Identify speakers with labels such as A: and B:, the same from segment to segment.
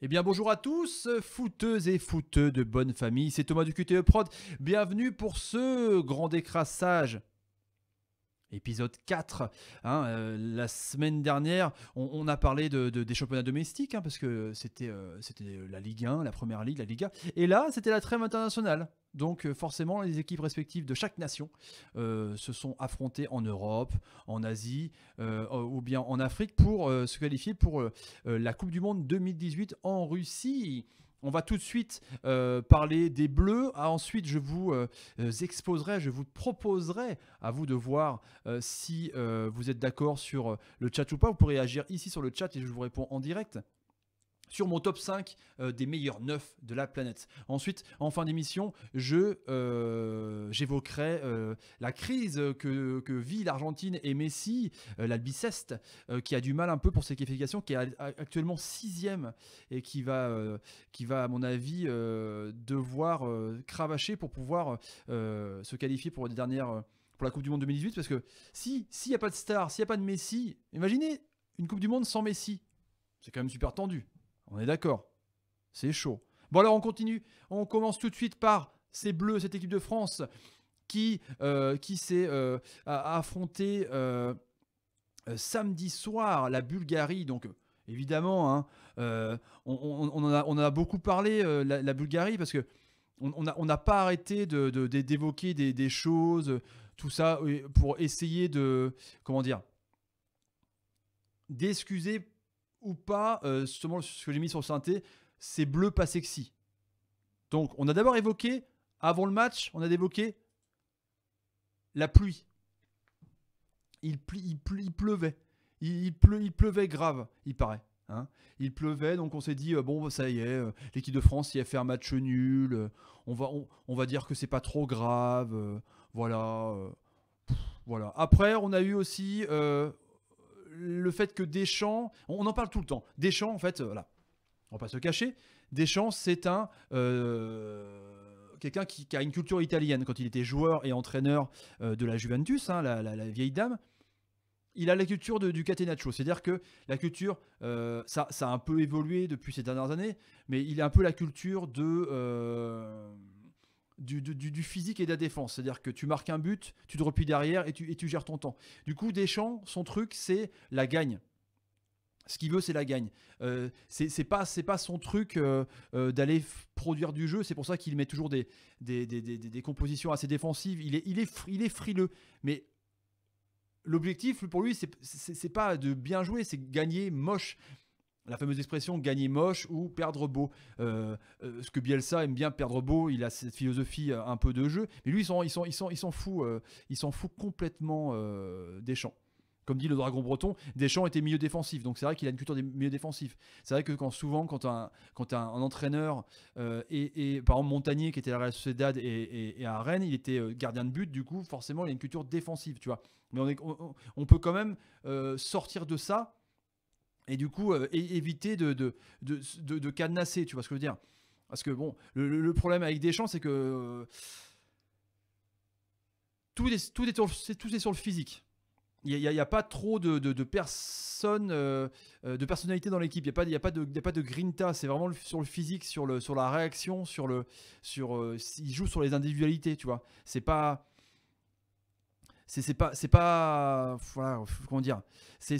A: Eh bien bonjour à tous, footeuses et footeux de bonne famille, c'est Thomas du QTE Prod, bienvenue pour ce grand décrassage. Épisode 4. Hein, euh, la semaine dernière, on, a parlé des championnats domestiques, hein, parce que c'était euh, la Ligue 1, la Première Ligue, la Liga. Et là, c'était la trêve internationale. Donc euh, forcément, les équipes respectives de chaque nation euh, se sont affrontées en Europe, en Asie euh, ou bien en Afrique pour se qualifier pour la Coupe du Monde 2018 en Russie. On va tout de suite parler des bleus. Ah, ensuite, je vous exposerai, je vous proposerai à vous de voir si vous êtes d'accord sur le chat ou pas. Vous pourrez agir ici sur le chat et je vous réponds en direct sur mon top 5 euh, des meilleurs 9 de la planète. Ensuite, en fin d'émission, je euh, j'évoquerai euh, la crise que, vit l'Argentine et Messi, l'Albiceste qui a du mal un peu pour ses qualifications, qui est actuellement sixième et qui va, qui va à mon avis, devoir cravacher pour pouvoir se qualifier pour les dernières... pour la Coupe du Monde 2018, parce que si s'il n'y a pas de star, s'il n'y a pas de Messi, imaginez une Coupe du Monde sans Messi, c'est quand même super tendu. On est d'accord. C'est chaud. Bon alors on continue. On commence tout de suite par ces bleus, cette équipe de France qui, euh, qui s'est euh, affrontée euh, samedi soir la Bulgarie. Donc évidemment, hein, on, en a, beaucoup parlé la, Bulgarie parce que on n'a pas arrêté d'évoquer de, des, choses, tout ça pour essayer de comment dire d'excuser ou pas, euh, justement, ce que j'ai mis sur le synthé, c'est bleu pas sexy. Donc, on a d'abord évoqué, avant le match, on a évoqué la pluie. Il, il, pleuvait. Il, pleuvait grave, il paraît. Hein. Il pleuvait, donc on s'est dit, euh, bon, bah, ça y est, euh, l'équipe de France, il a fait un match nul. on, va, on, va dire que c'est pas trop grave. voilà. voilà. Après, on a eu aussi le fait que Deschamps, on, en parle tout le temps. Deschamps, en fait, euh, voilà, on va pas se cacher. Deschamps, c'est un euh, quelqu'un qui, a une culture italienne quand il était joueur et entraîneur euh, de la Juventus, hein, la, vieille dame. Il a la culture du catenaccio, c'est-à-dire que la culture, ça, ça, a un peu évolué depuis ces dernières années, mais il a un peu la culture de, du, physique et de la défense. C'est-à-dire que tu marques un but, tu te replies derrière et tu, et tu gères ton temps. Du coup, Deschamps, son truc, c'est la gagne. Ce qu'il veut, c'est la gagne. Euh, c'est pas, pas son truc euh, euh, d'aller produire du jeu. C'est pour ça qu'il met toujours des des, compositions assez défensives. Il est, il est, il est frileux. Mais l'objectif pour lui, c'est pas de bien jouer, c'est gagner moche la fameuse expression gagner moche ou perdre beau. Euh, euh, ce que Bielsa aime bien perdre beau, il a cette philosophie euh, un peu de jeu, mais lui, il s'en sont, ils sont, s'en fout, il s'en fout complètement des champs. Comme dit le dragon breton, des champs étaient milieu défensif, donc c'est vrai qu'il a une culture des milieux défensifs. C'est vrai que quand souvent, quand un, quand un, entraîneur et, par exemple Montagnier qui était à la Real Sociedad et, à Rennes, il était gardien de but, du coup forcément il a une culture défensive, tu vois. Mais on, est, on peut quand même sortir de ça et du coup euh, éviter de de, de, cadenasser, tu vois ce que je veux dire Parce que bon, le, problème avec Deschamps, c'est que euh, tout, est, tout, est sur, tout sur le physique. Il n'y a, pas trop de, personnes, euh, de personnalité dans l'équipe. Il n'y a, pas, a, de, pas de grinta. C'est vraiment sur le physique, sur, le, sur la réaction, sur le. Sur, il joue sur les individualités, tu vois. C'est pas. C'est pas. C'est pas. Voilà, comment dire. C'est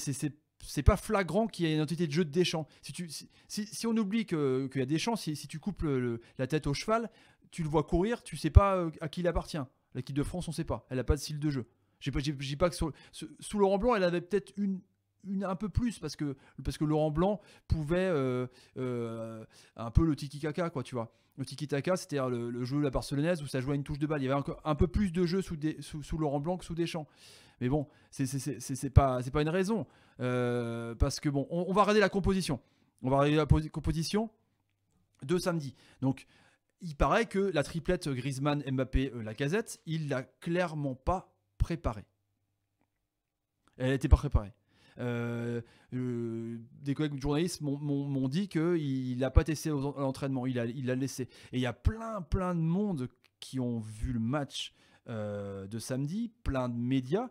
A: c'est pas flagrant qu'il y ait une entité de jeu de Deschamps. Si, tu, si, on oublie qu'il y a Deschamps, si, si tu coupes la tête au cheval, tu le vois courir, tu sais pas euh, à qui il appartient. La L'équipe de France, on sait pas. Elle a pas de style de jeu. Je dis pas, pas que sous Laurent Blanc, elle avait peut-être un peu plus parce que, parce que Laurent Blanc pouvait euh, euh, un peu le tiki taka quoi tu vois le tiki taka c'était le, le, jeu de la Barcelonaise où ça jouait une touche de balle il y avait un, peu plus de jeu sous, sous, Laurent Blanc que sous Deschamps mais bon, c'est pas, pas une raison. Euh, parce que bon, on, va regarder la composition. On va regarder la composition de samedi. Donc, il paraît que la triplette Griezmann, Mbappé, euh, Lacazette, il l'a clairement pas préparée. Elle n'était pas préparée. Euh, des collègues journalistes m'ont dit qu'il n'a pas testé à l'entraînement, il l'a il laissé. Et il y a plein, plein de monde qui ont vu le match de samedi, plein de médias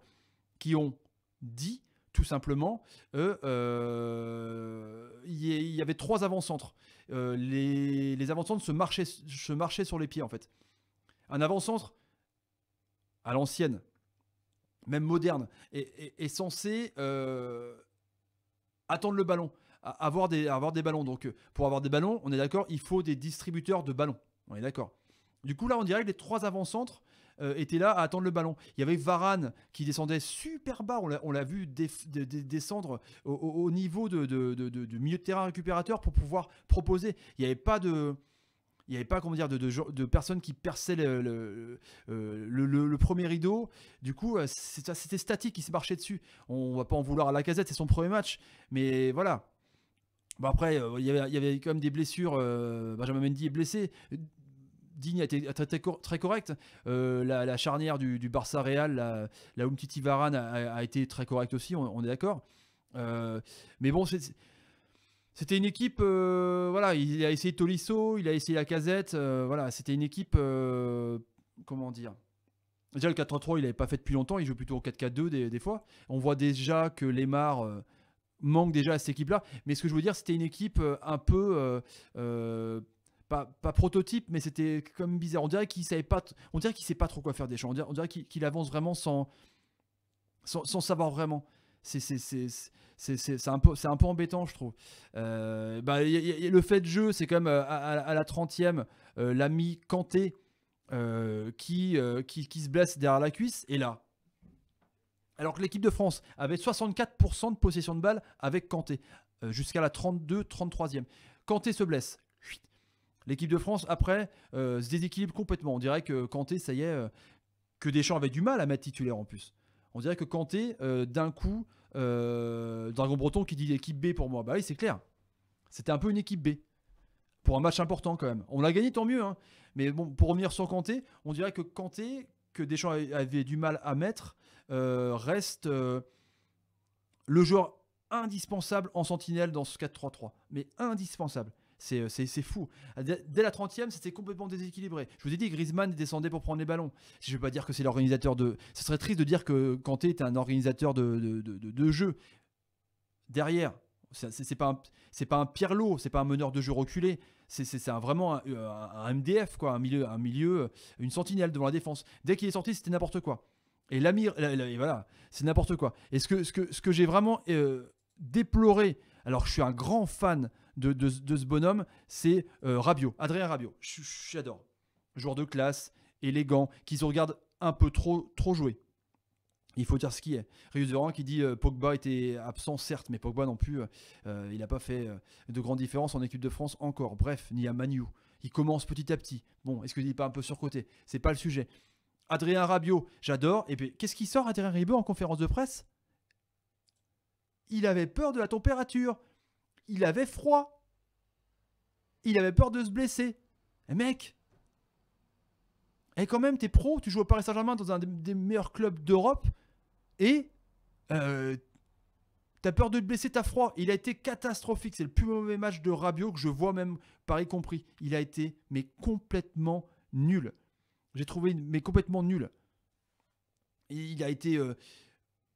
A: qui ont dit tout simplement, euh, euh, il y, avait trois avant-centres. Euh, les, avant-centres se marchaient, sur les pieds, en fait. Un avant-centre, à l'ancienne, même moderne, est, censé attendre le ballon, avoir des, avoir des ballons. Donc, pour avoir des ballons, on est d'accord, il faut des distributeurs de ballons. On est d'accord. Du coup, là, on dirait que les trois avant-centres euh, était là à attendre le ballon. Il y avait Varane qui descendait super bas, on l'a vu descendre au, niveau de, de, milieu de terrain récupérateur pour pouvoir proposer. Il n'y avait pas de il n'y avait pas comment dire de, de, personnes qui perçaient euh, le, premier rideau. Du coup, euh, c'était statique, il s'est marché dessus. On ne va pas en vouloir à la casette, c'est son premier match. Mais voilà. Bon après, il y, avait, il y avait quand même des blessures. Benjamin Mendy est blessé. Digne a été très, très correct. Euh, la, charnière du, Barça Real, la, la Umtiti Varane a, été très correcte aussi, on, est d'accord. Euh, mais bon, C'était une équipe, euh, voilà, il a essayé Tolisso, il a essayé la casette, voilà, c'était une équipe, comment dire, Déjà, le 4-3-3, il n'avait pas fait depuis longtemps. Il joue plutôt au 4-4-2 des, fois. On voit déjà que Lemar manque déjà à cette équipe-là. Mais ce que je veux dire, c'était une équipe un peu pas, prototype, mais c'était comme bizarre. On dirait qu'il savait pas, on dirait qu'il sait pas trop quoi faire des choses. On dirait, qu'il avance vraiment sans, sans, savoir vraiment. C'est un, peu, un peu embêtant, je trouve. Euh, bah, le fait de jeu, c'est comme euh, à, la 30e, euh, l'ami Kanté qui, qui, se blesse derrière la cuisse et là. Alors que l'équipe de France avait 64% de possession de balle avec Kanté, jusqu'à la 32-33e. Kanté se blesse. L'équipe de France, après, euh, se déséquilibre complètement. On dirait que Kanté, ça y est, euh, que Deschamps avait du mal à mettre titulaire en plus. On dirait que Kanté, euh, d'un coup, Dragon Breton qui dit l'équipe B pour moi, bah oui, c'est clair. C'était un peu une équipe B. Pour un match important quand même. On l'a gagné, tant mieux. Hein. Mais bon, pour revenir sur Kanté, on dirait que Kanté, que Deschamps avait du mal à mettre, reste le joueur indispensable en sentinelle dans ce 4-3-3. Mais indispensable. Euh, c'est, fou. Ah, dès la 30e, c'était complètement déséquilibré. Je vous ai dit, Griezmann descendait pour prendre les ballons. Je ne vais pas dire que c'est l'organisateur de. Ce serait triste de dire que Kanté est un organisateur de, de, de, jeu. Derrière, c'est, pas un, c'est pas un Pirlo, c'est pas un meneur de jeu reculé. C'est, vraiment un, euh, MDF quoi, un milieu, un milieu, euh, une sentinelle devant la défense. Dès qu'il est sorti, c'était n'importe quoi. Et l'Amir, voilà, c'est n'importe quoi. Et ce que, ce que, ce que j'ai vraiment déploré, alors je suis un grand fan de, ce bonhomme, c'est euh, Rabiot, Adrien Rabiot. J'adore. Joueur de classe, élégant, qui se regarde un peu trop, trop joué. Il faut dire ce qui est. Rius Durand qui dit euh, Pogba était absent, certes, mais Pogba non plus, euh, il n'a pas fait de grande différence en équipe de France encore. Bref, ni à Manu. Il commence petit à petit. Bon, est-ce que n'est pas un peu surcoté C'est pas le sujet. Adrien Rabiot, j'adore. Et puis, qu'est-ce qui sort Adrien Rabiot en conférence de presse Il avait peur de la température il avait froid. Il avait peur de se blesser. Et mec, et quand même, t'es pro, tu joues au Paris Saint-Germain dans un des, meilleurs clubs d'Europe, et euh, t'as peur de te blesser, t'as froid. Il a été catastrophique. C'est le plus mauvais match de Rabiot que je vois, même Paris compris. Il a été, mais complètement nul. J'ai trouvé, mais complètement nul. il a été. Euh,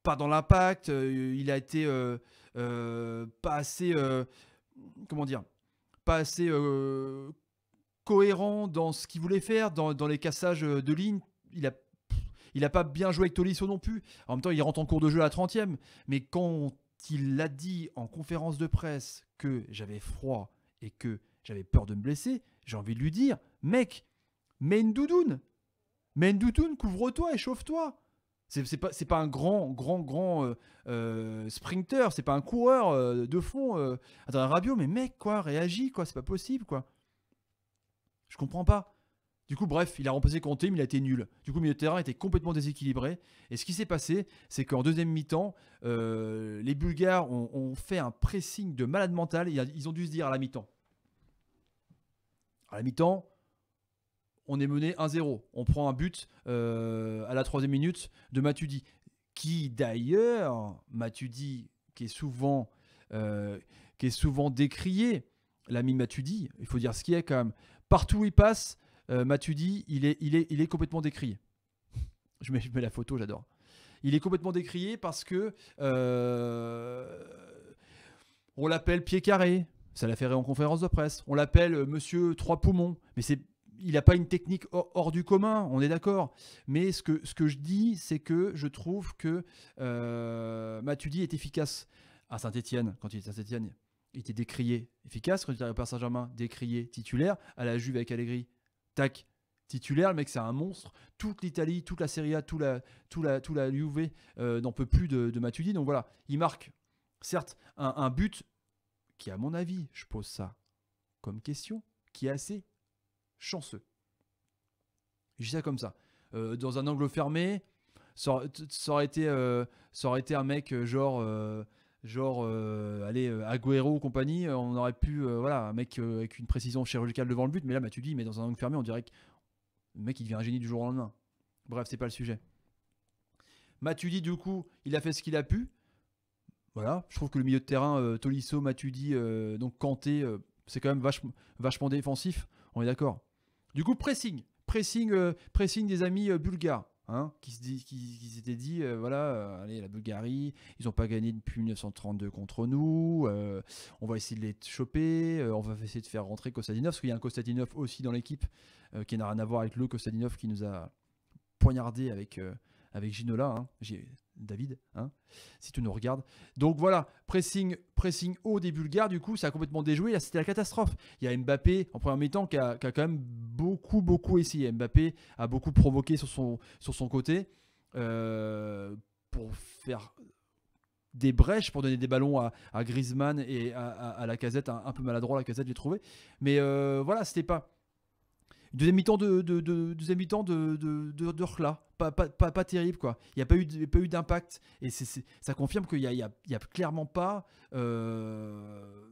A: pas dans l'impact, euh, il a été euh, euh, pas assez, comment dire, pas assez cohérent dans ce qu'il voulait faire, dans, les cassages de ligne. Il a, il a pas bien joué avec Tolisso non plus. En même temps, il rentre en cours de jeu à la 30e. Mais quand il a dit en conférence de presse que j'avais froid et que j'avais peur de me blesser, j'ai envie de lui dire, mec, mène une doudoune. Mets doudoune, couvre-toi et chauffe-toi. C'est pas, un grand, grand, grand euh, euh, sprinter, c'est pas un coureur euh, de fond. Attends, Rabio, mais mec, quoi, réagis, quoi, c'est pas possible, quoi. Je comprends pas. Du coup, bref, il a remplacé comté, mais il a été nul. Du coup, le milieu de terrain était complètement déséquilibré. Et ce qui s'est passé, c'est qu'en deuxième mi-temps, les Bulgares ont, fait un pressing de malade mental. Et ils ont dû se dire à la mi-temps. À la mi-temps, on est mené 1-0. On prend un but euh, à la troisième minute de Matudi, qui d'ailleurs, Matudi, qui est souvent, euh, qui est souvent décrié, l'ami Matudi, il faut dire ce qu'il est quand même. Partout où il passe, euh, il est, il, est, il est complètement décrié. je, mets, la photo, j'adore. Il est complètement décrié parce que euh, on l'appelle pied carré, ça l'a fait en conférence de presse. On l'appelle Monsieur Trois Poumons, mais c'est il n'a pas une technique hors, du commun, on est d'accord. Mais ce que, ce que je dis, c'est que je trouve que euh, est efficace à Saint-Etienne, quand il était à Saint-Etienne. Il était décrié, efficace quand il était à Saint-Germain, décrié, titulaire, à la Juve avec Allegri. Tac, titulaire, le mec c'est un monstre. Toute l'Italie, toute la Serie A, tout la, tout la, tout la Juve euh, n'en peut plus de, de Matuidi. Donc voilà, il marque, certes, un, un but qui, à mon avis, je pose ça comme question, qui est assez chanceux. Je dis ça comme ça. Euh, dans un angle fermé, ça, aurait, été, euh, ça aurait été un mec euh, genre, allez, Aguero ou compagnie. On aurait pu, voilà, un mec avec une précision chirurgicale devant le but. Mais là, bah, tu mais dans un angle fermé, on dirait que le mec, il devient un génie du jour au lendemain. Bref, c'est pas le sujet. Matuidi, du coup, il a fait ce qu'il a pu. Voilà, je trouve que le milieu de terrain, Tolisso, Matuidi, donc Kanté, c'est quand même vachement défensif. On est d'accord. Du coup, pressing. Pressing, euh, pressing des amis euh, bulgares. Hein, qui s'étaient dit, euh, voilà, allez, la Bulgarie, ils n'ont pas gagné depuis 1932 contre nous, on va essayer de les choper, on va essayer de faire rentrer Kostadinov, parce qu'il y a un Kostadinov aussi dans l'équipe, qui n'a rien à voir avec le Kostadinov qui nous a poignardé avec, avec Ginola. Hein. David, hein, si tu nous regardes. Donc voilà, pressing, pressing haut des Bulgares, du coup, ça a complètement déjoué. Là, c'était la catastrophe. Il y a Mbappé, en premier temps, qui a, quand même beaucoup, beaucoup essayé. Mbappé a beaucoup provoqué sur son, sur son côté euh, pour faire des brèches pour donner des ballons à, à Griezmann et à, à, la casette, un, peu maladroit la casette, j'ai trouvé. Mais euh, voilà, c'était pas deuxième mi-temps de, de, de, de, de, de, Pas, pas, pas, pas, terrible, quoi. Il n'y a pas eu, pas eu d'impact. Et c'est ça confirme qu'il n'y a, a, a, clairement pas. Euh,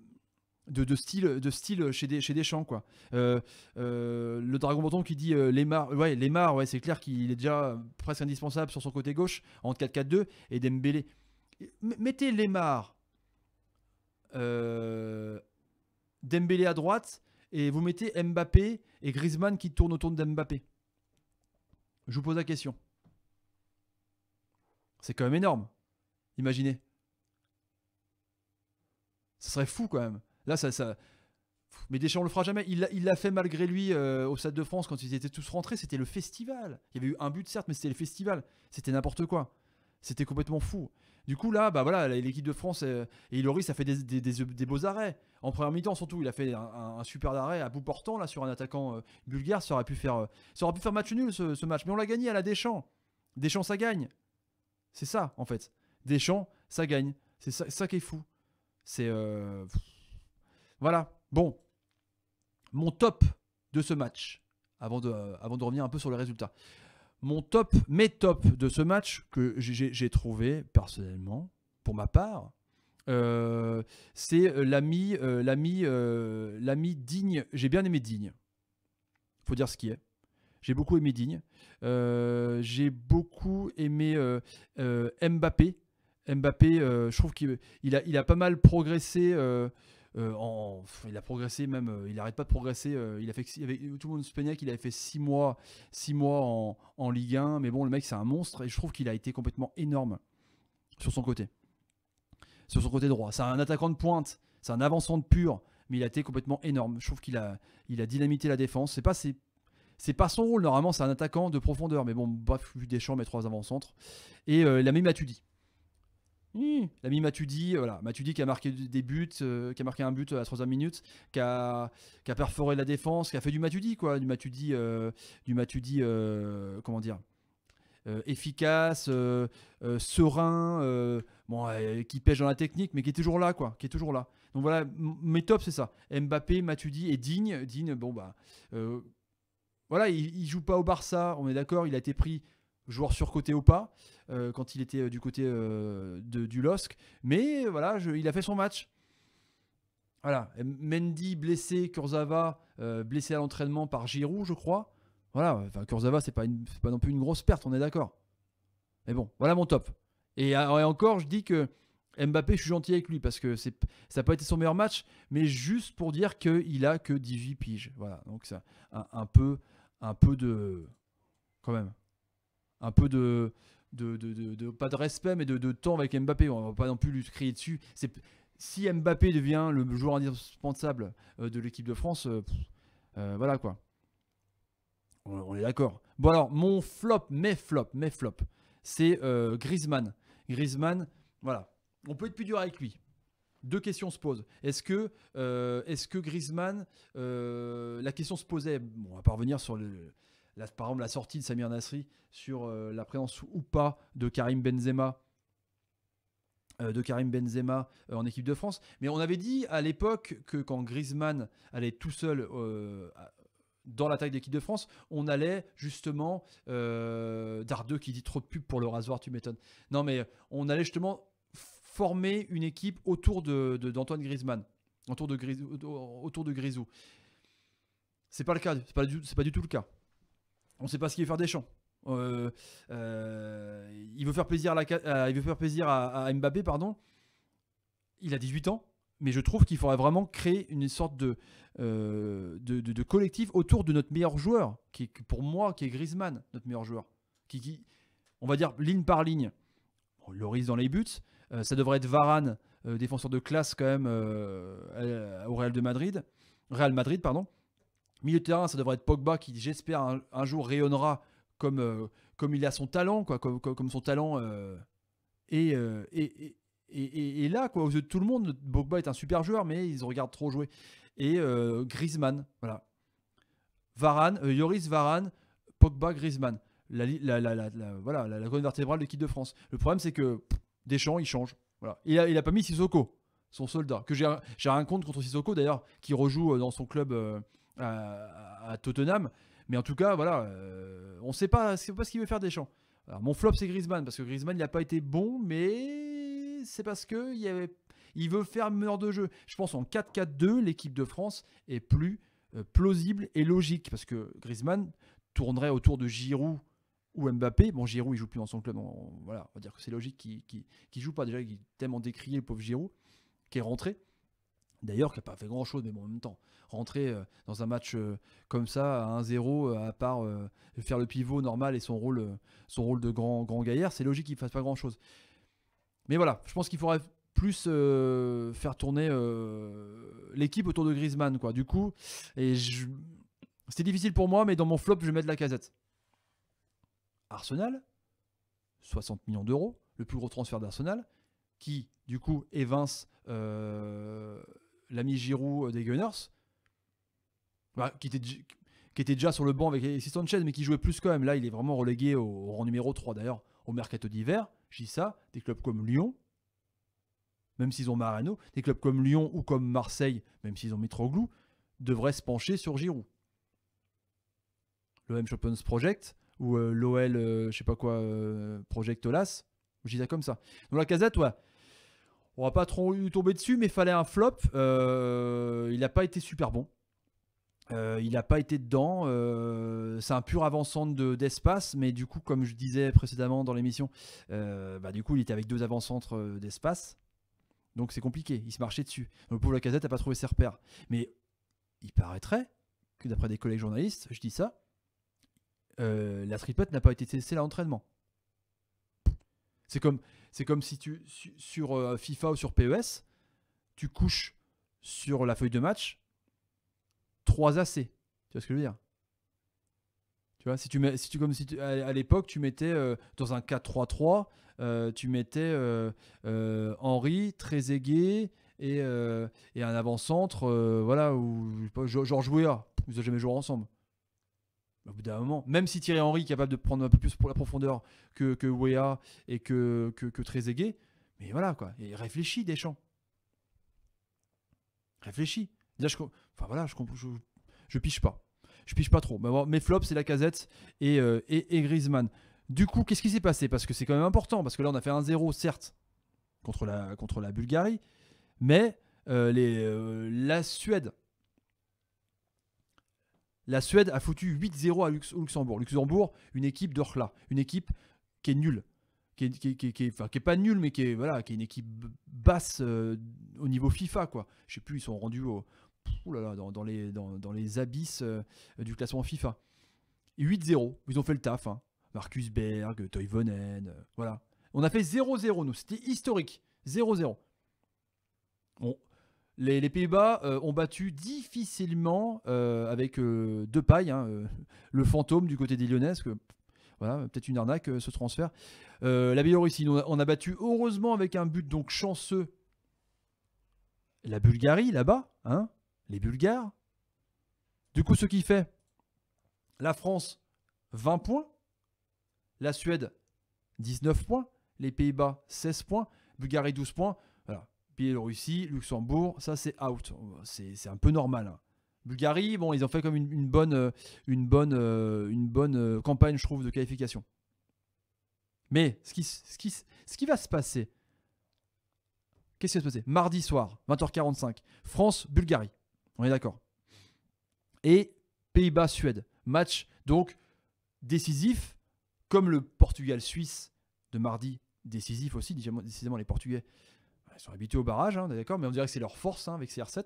A: de, de, style de style chez des chez Deschamps quoi. Euh, euh, le Dragon Breton qui dit euh, Lemar ouais Lemar ouais c'est clair qu'il est déjà presque indispensable sur son côté gauche en 4-4-2 et Dembélé mettez Lemar Dembélé à droite et vous mettez Mbappé et Griezmann qui tournent autour de Mbappé. Je vous pose la question. C'est quand même énorme. Imaginez. Ce serait fou quand même. Là, ça, Mais Deschamps, on le fera jamais. Il l'a fait malgré lui euh, au Stade de France quand ils étaient tous rentrés. C'était le festival. Il y avait eu un but, certes, mais c'était le festival. C'était n'importe quoi. C'était complètement fou. Du coup, là, bah voilà, l'équipe de France euh, et Ilori, ça fait des, beaux arrêts. En première mi-temps, surtout, il a fait un, super arrêt à bout portant là sur un attaquant euh, bulgare. Ça aurait pu faire, euh, ça aurait pu faire match nul ce, match, mais on l'a gagné à la Deschamps. Deschamps, ça gagne. C'est ça, en fait. Deschamps, ça gagne. C'est ça, qui est fou. C'est voilà. Bon, mon top de ce match. Avant de, avant de revenir un peu sur les résultats mon top, mes top de ce match que j'ai trouvé personnellement, pour ma part, euh, c'est euh, l'ami, euh, l'ami, l'ami digne. J'ai bien aimé digne. Faut dire ce qui est. J'ai beaucoup aimé digne. j'ai beaucoup aimé Mbappé. Mbappé, je trouve qu'il a, il a pas mal progressé. Euh, il a progressé même, euh, il n'arrête pas de progresser. Euh, il a fait, tout le monde se qu'il avait fait 6 mois, six mois en, Ligue 1, mais bon, le mec c'est un monstre et je trouve qu'il a été complètement énorme sur son côté, sur son côté droit. C'est un attaquant de pointe, c'est un avançant de pur, mais il a été complètement énorme. Je trouve qu'il a, il a dynamité la défense. C'est pas c'est pas son rôle, normalement c'est un attaquant de profondeur, mais bon, bref, vu champs mais trois avant-centres. Et la même attitude Hmm. L'ami Matudi, euh, voilà, Matudi qui a marqué des buts, euh, qui a marqué un but euh, à la minutes, qui a, perforé la défense, qui a fait du matudi, quoi, du Matudi, du Matudi, comment dire, efficace, serein, bon, qui pêche dans la technique, mais qui est toujours là, quoi, qui est toujours là. Donc voilà, mes tops c'est ça. Mbappé, Matudi est Digne, Digne, bon bah, voilà, il joue pas au Barça, on est d'accord, il a été pris joueur côté ou pas, euh, quand il était euh, du côté euh, de, du LOSC. Mais voilà, il a fait son match. Voilà, Mendy blessé, Kurzava, blessé à l'entraînement par Giroud, je crois. Voilà, enfin, Kurzava, c'est pas, pas non plus une grosse perte, on est d'accord. Mais bon, voilà mon top. Et, ah, encore, je dis que Mbappé, je suis gentil avec lui parce que ça n'a pas été son meilleur match, mais juste pour dire qu'il a que 18 piges. Voilà, donc ça, un peu, un peu de. quand même un peu de, pas de respect, mais de, temps avec Mbappé. On va pas non plus lui crier dessus. si Mbappé devient le joueur indispensable euh, de l'équipe de France, euh, euh, voilà quoi. On, est d'accord. Bon alors, mon flop, mes flops, mes flops, c'est Griezmann. Griezmann, voilà. On peut être plus dur avec lui. Deux questions se posent. Est-ce que, que Griezmann, la question se posait, bon, on va pas sur le, par exemple, la sortie de Samir Nasri sur euh, la présence ou pas de Karim Benzema euh, de Karim Benzema euh, en équipe de France. Mais on avait dit à l'époque que quand Griezmann allait tout seul dans l'attaque d'équipe de France, on allait justement... Euh, Dardeux qui dit trop de pub pour le rasoir, tu m'étonnes. Non mais on allait justement former une équipe autour d'Antoine de, d'Antoine Griezmann, autour de, Gris, autour de C'est pas le cas, c'est pas, pas du tout le cas. On ne sait pas ce qu'il veut faire des champs. Euh, euh, il veut faire plaisir, à, il veut faire plaisir à, Mbappé, pardon. Il a 18 ans, mais je trouve qu'il faudrait vraiment créer une sorte de, euh, collectif autour de notre meilleur joueur, qui pour moi, qui est Griezmann, notre meilleur joueur. Qui, on va dire ligne par ligne. Bon, Loris dans les buts, ça devrait être Varane, défenseur de classe quand même au Real de Madrid, Real Madrid, pardon. Milieu de terrain, ça devrait être Pogba qui, j'espère, un, jour rayonnera comme, euh, comme il a son talent, quoi, comme, son talent et, euh, euh, là, quoi, aux yeux de tout le monde, Pogba est un super joueur, mais ils regardent trop jouer. Et Griezmann, voilà. Varane, Yoris Varane, Pogba, Griezmann. La, la, voilà, la, colonne vertébrale de l'équipe de France. Le problème, c'est que des Deschamps, il change. Voilà. Il, n'a pas mis Sissoko, son soldat. Que j'ai un compte contre Sissoko, d'ailleurs, qui rejoue dans son club à, Tottenham. Mais en tout cas, voilà, euh, on ne sait pas, ce qu'il veut faire des champs. mon flop, c'est Griezmann, parce que Griezmann, il n'a pas été bon, mais c'est parce qu'il avait, il veut faire meilleur de jeu. Je pense en 4-4-2, l'équipe de France est plus euh, plausible et logique, parce que Griezmann tournerait autour de Giroud ou Mbappé. Bon, Giroud, il joue plus dans son club, on, voilà, on va dire que c'est logique qu'il ne joue pas déjà, qui est tellement décrié, le pauvre Giroud, qui est rentré. D'ailleurs, qui n'a pas fait grand-chose, mais bon, en même temps, rentrer euh, dans un match euh, comme ça à 1-0, euh, à part faire le pivot normal et son rôle, son rôle de grand, grand gaillard, c'est logique qu'il ne fasse pas grand-chose. Mais voilà, je pense qu'il faudrait plus faire tourner l'équipe autour de Griezmann, quoi. Du coup, et c'était difficile pour moi, mais dans mon flop, je vais mettre la casette. Arsenal, 60 millions d'euros, le plus gros transfert d'Arsenal, qui du coup évince l'ami Giroud euh, des Gunners, bah, qui, était, qui, était, déjà sur le banc avec de chaise, mais qui jouait plus quand même. Là, il est vraiment relégué au, rang numéro 3 d'ailleurs, au mercato d'hiver. Je ça, des clubs comme Lyon, même s'ils ont Marano, des clubs comme Lyon ou comme Marseille, même s'ils ont Metroglou, devraient se pencher sur Giroud. L'OM Champions Project, ou euh, l'OL, je euh, je sais pas quoi, Project Olas, je dis ça comme ça. Donc la casette, ouais, on va pas trop tomber dessus, mais fallait un flop. Euh, il n'a pas été super bon. Euh, il n'a pas été dedans. Euh, c'est un pur avant-centre d'espace, mais du coup, comme je disais précédemment dans l'émission, bah, du coup, il était avec deux avant-centres d'espace. Donc c'est compliqué. Il se marchait dessus. Le pour la casette, n'a pas trouvé ses repères. Mais il paraîtrait que d'après des collègues journalistes, je dis ça, la tripette n'a pas été testée à l'entraînement. C'est comme, c'est comme si tu, sur euh, FIFA ou sur PES, tu couches sur la feuille de match 3 AC. Tu vois ce que je veux dire tu vois, si tu mets, si tu, comme si tu, à, l'époque, tu mettais euh, dans un 4-3-3, euh, tu mettais euh, Henri, très et, et un avant-centre, voilà, ou Georges Weah, ils n'ont jamais joué ensemble au bout d'un moment, même si Thierry Henry est capable de prendre un peu plus pour la profondeur que, que Wea et que, que, que mais voilà quoi, et réfléchis Deschamps. Réfléchis. je, enfin voilà, je, je, piche pas. Je piche pas trop. Mais mes flops, c'est la casette euh, et, Griezmann. Du coup, qu'est-ce qui s'est passé Parce que c'est quand même important, parce que là, on a fait un 0 certes, contre la, contre la Bulgarie, mais euh, les, euh, la Suède la Suède a foutu 8-0 à Luxembourg. Luxembourg, une équipe d'Orla, une équipe qui est nulle. Qui est, pas nulle, mais qui est, voilà, qui une équipe basse euh, au niveau FIFA. Quoi. Je sais plus, ils sont rendus dans, les, abysses euh, du classement FIFA. 8-0, ils ont fait le taf. Hein. Marcus Berg, Toivonen, euh, voilà. On a fait 0-0, nous, c'était historique. 0-0. Bon, les, Pays-Bas euh, ont battu difficilement euh, avec euh, deux pailles, hein, le fantôme du côté des Lyonnais, que, voilà, peut-être une arnaque ce transfert. la Biélorussie, on a, battu heureusement avec un but donc chanceux. La Bulgarie là-bas, hein, les Bulgares. Du coup, ce qui fait la France 20 points, la Suède 19 points, les Pays-Bas 16 points, Bulgarie 12 points. Russie, Luxembourg, ça c'est out. C'est un peu normal. Hein. Bulgarie, bon, ils ont fait comme une, bonne, une bonne, euh, une bonne euh, euh, campagne, je trouve, de qualification. Mais ce qui, qui, ce qui va se passer, qu'est-ce qui va se passer Mardi soir, 20h45, France-Bulgarie. On est d'accord. Et Pays-Bas-Suède. Match donc décisif, comme le Portugal-Suisse de mardi. Décisif aussi, décidément les Portugais ils sont habitués au barrage, hein, d'accord, mais on dirait que c'est leur force hein, avec CR7.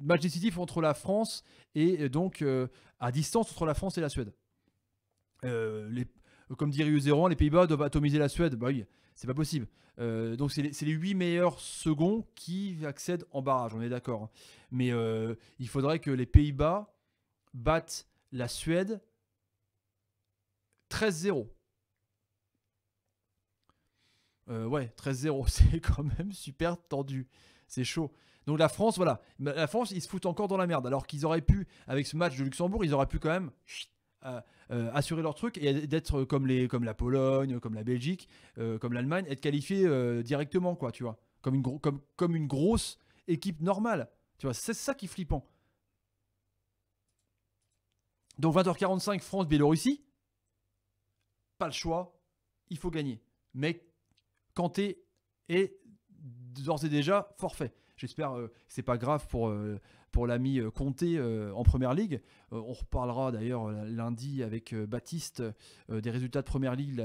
A: match décisif entre la France et donc euh, à distance entre la France et la Suède. Euh, les, comme dirait U01, les Pays-Bas doivent atomiser la Suède. Bah oui, c'est pas possible. Euh, donc c'est les, les, 8 meilleurs seconds qui accèdent en barrage, on est d'accord. Hein. Mais il faudrait que les Pays-Bas battent la Suède 13-0. Euh, ouais, 13-0, c'est quand même super tendu. C'est chaud. Donc la France, voilà. La France, ils se foutent encore dans la merde. Alors qu'ils auraient pu, avec ce match de Luxembourg, ils auraient pu quand même euh, euh, assurer leur truc et d'être comme, comme la Pologne, comme la Belgique, comme l'Allemagne, être qualifiés directement, quoi, tu vois. Comme une, comme, comme une grosse équipe normale. Tu vois, c'est ça qui est flippant. Donc 20h45, France-Biélorussie. Pas le choix. Il faut gagner. Mais Kanté est d'ores et déjà forfait. J'espère euh, que c'est pas grave pour, euh, pour l'ami euh, Comté euh, en première ligue. on reparlera d'ailleurs lundi avec Baptiste des résultats de première ligue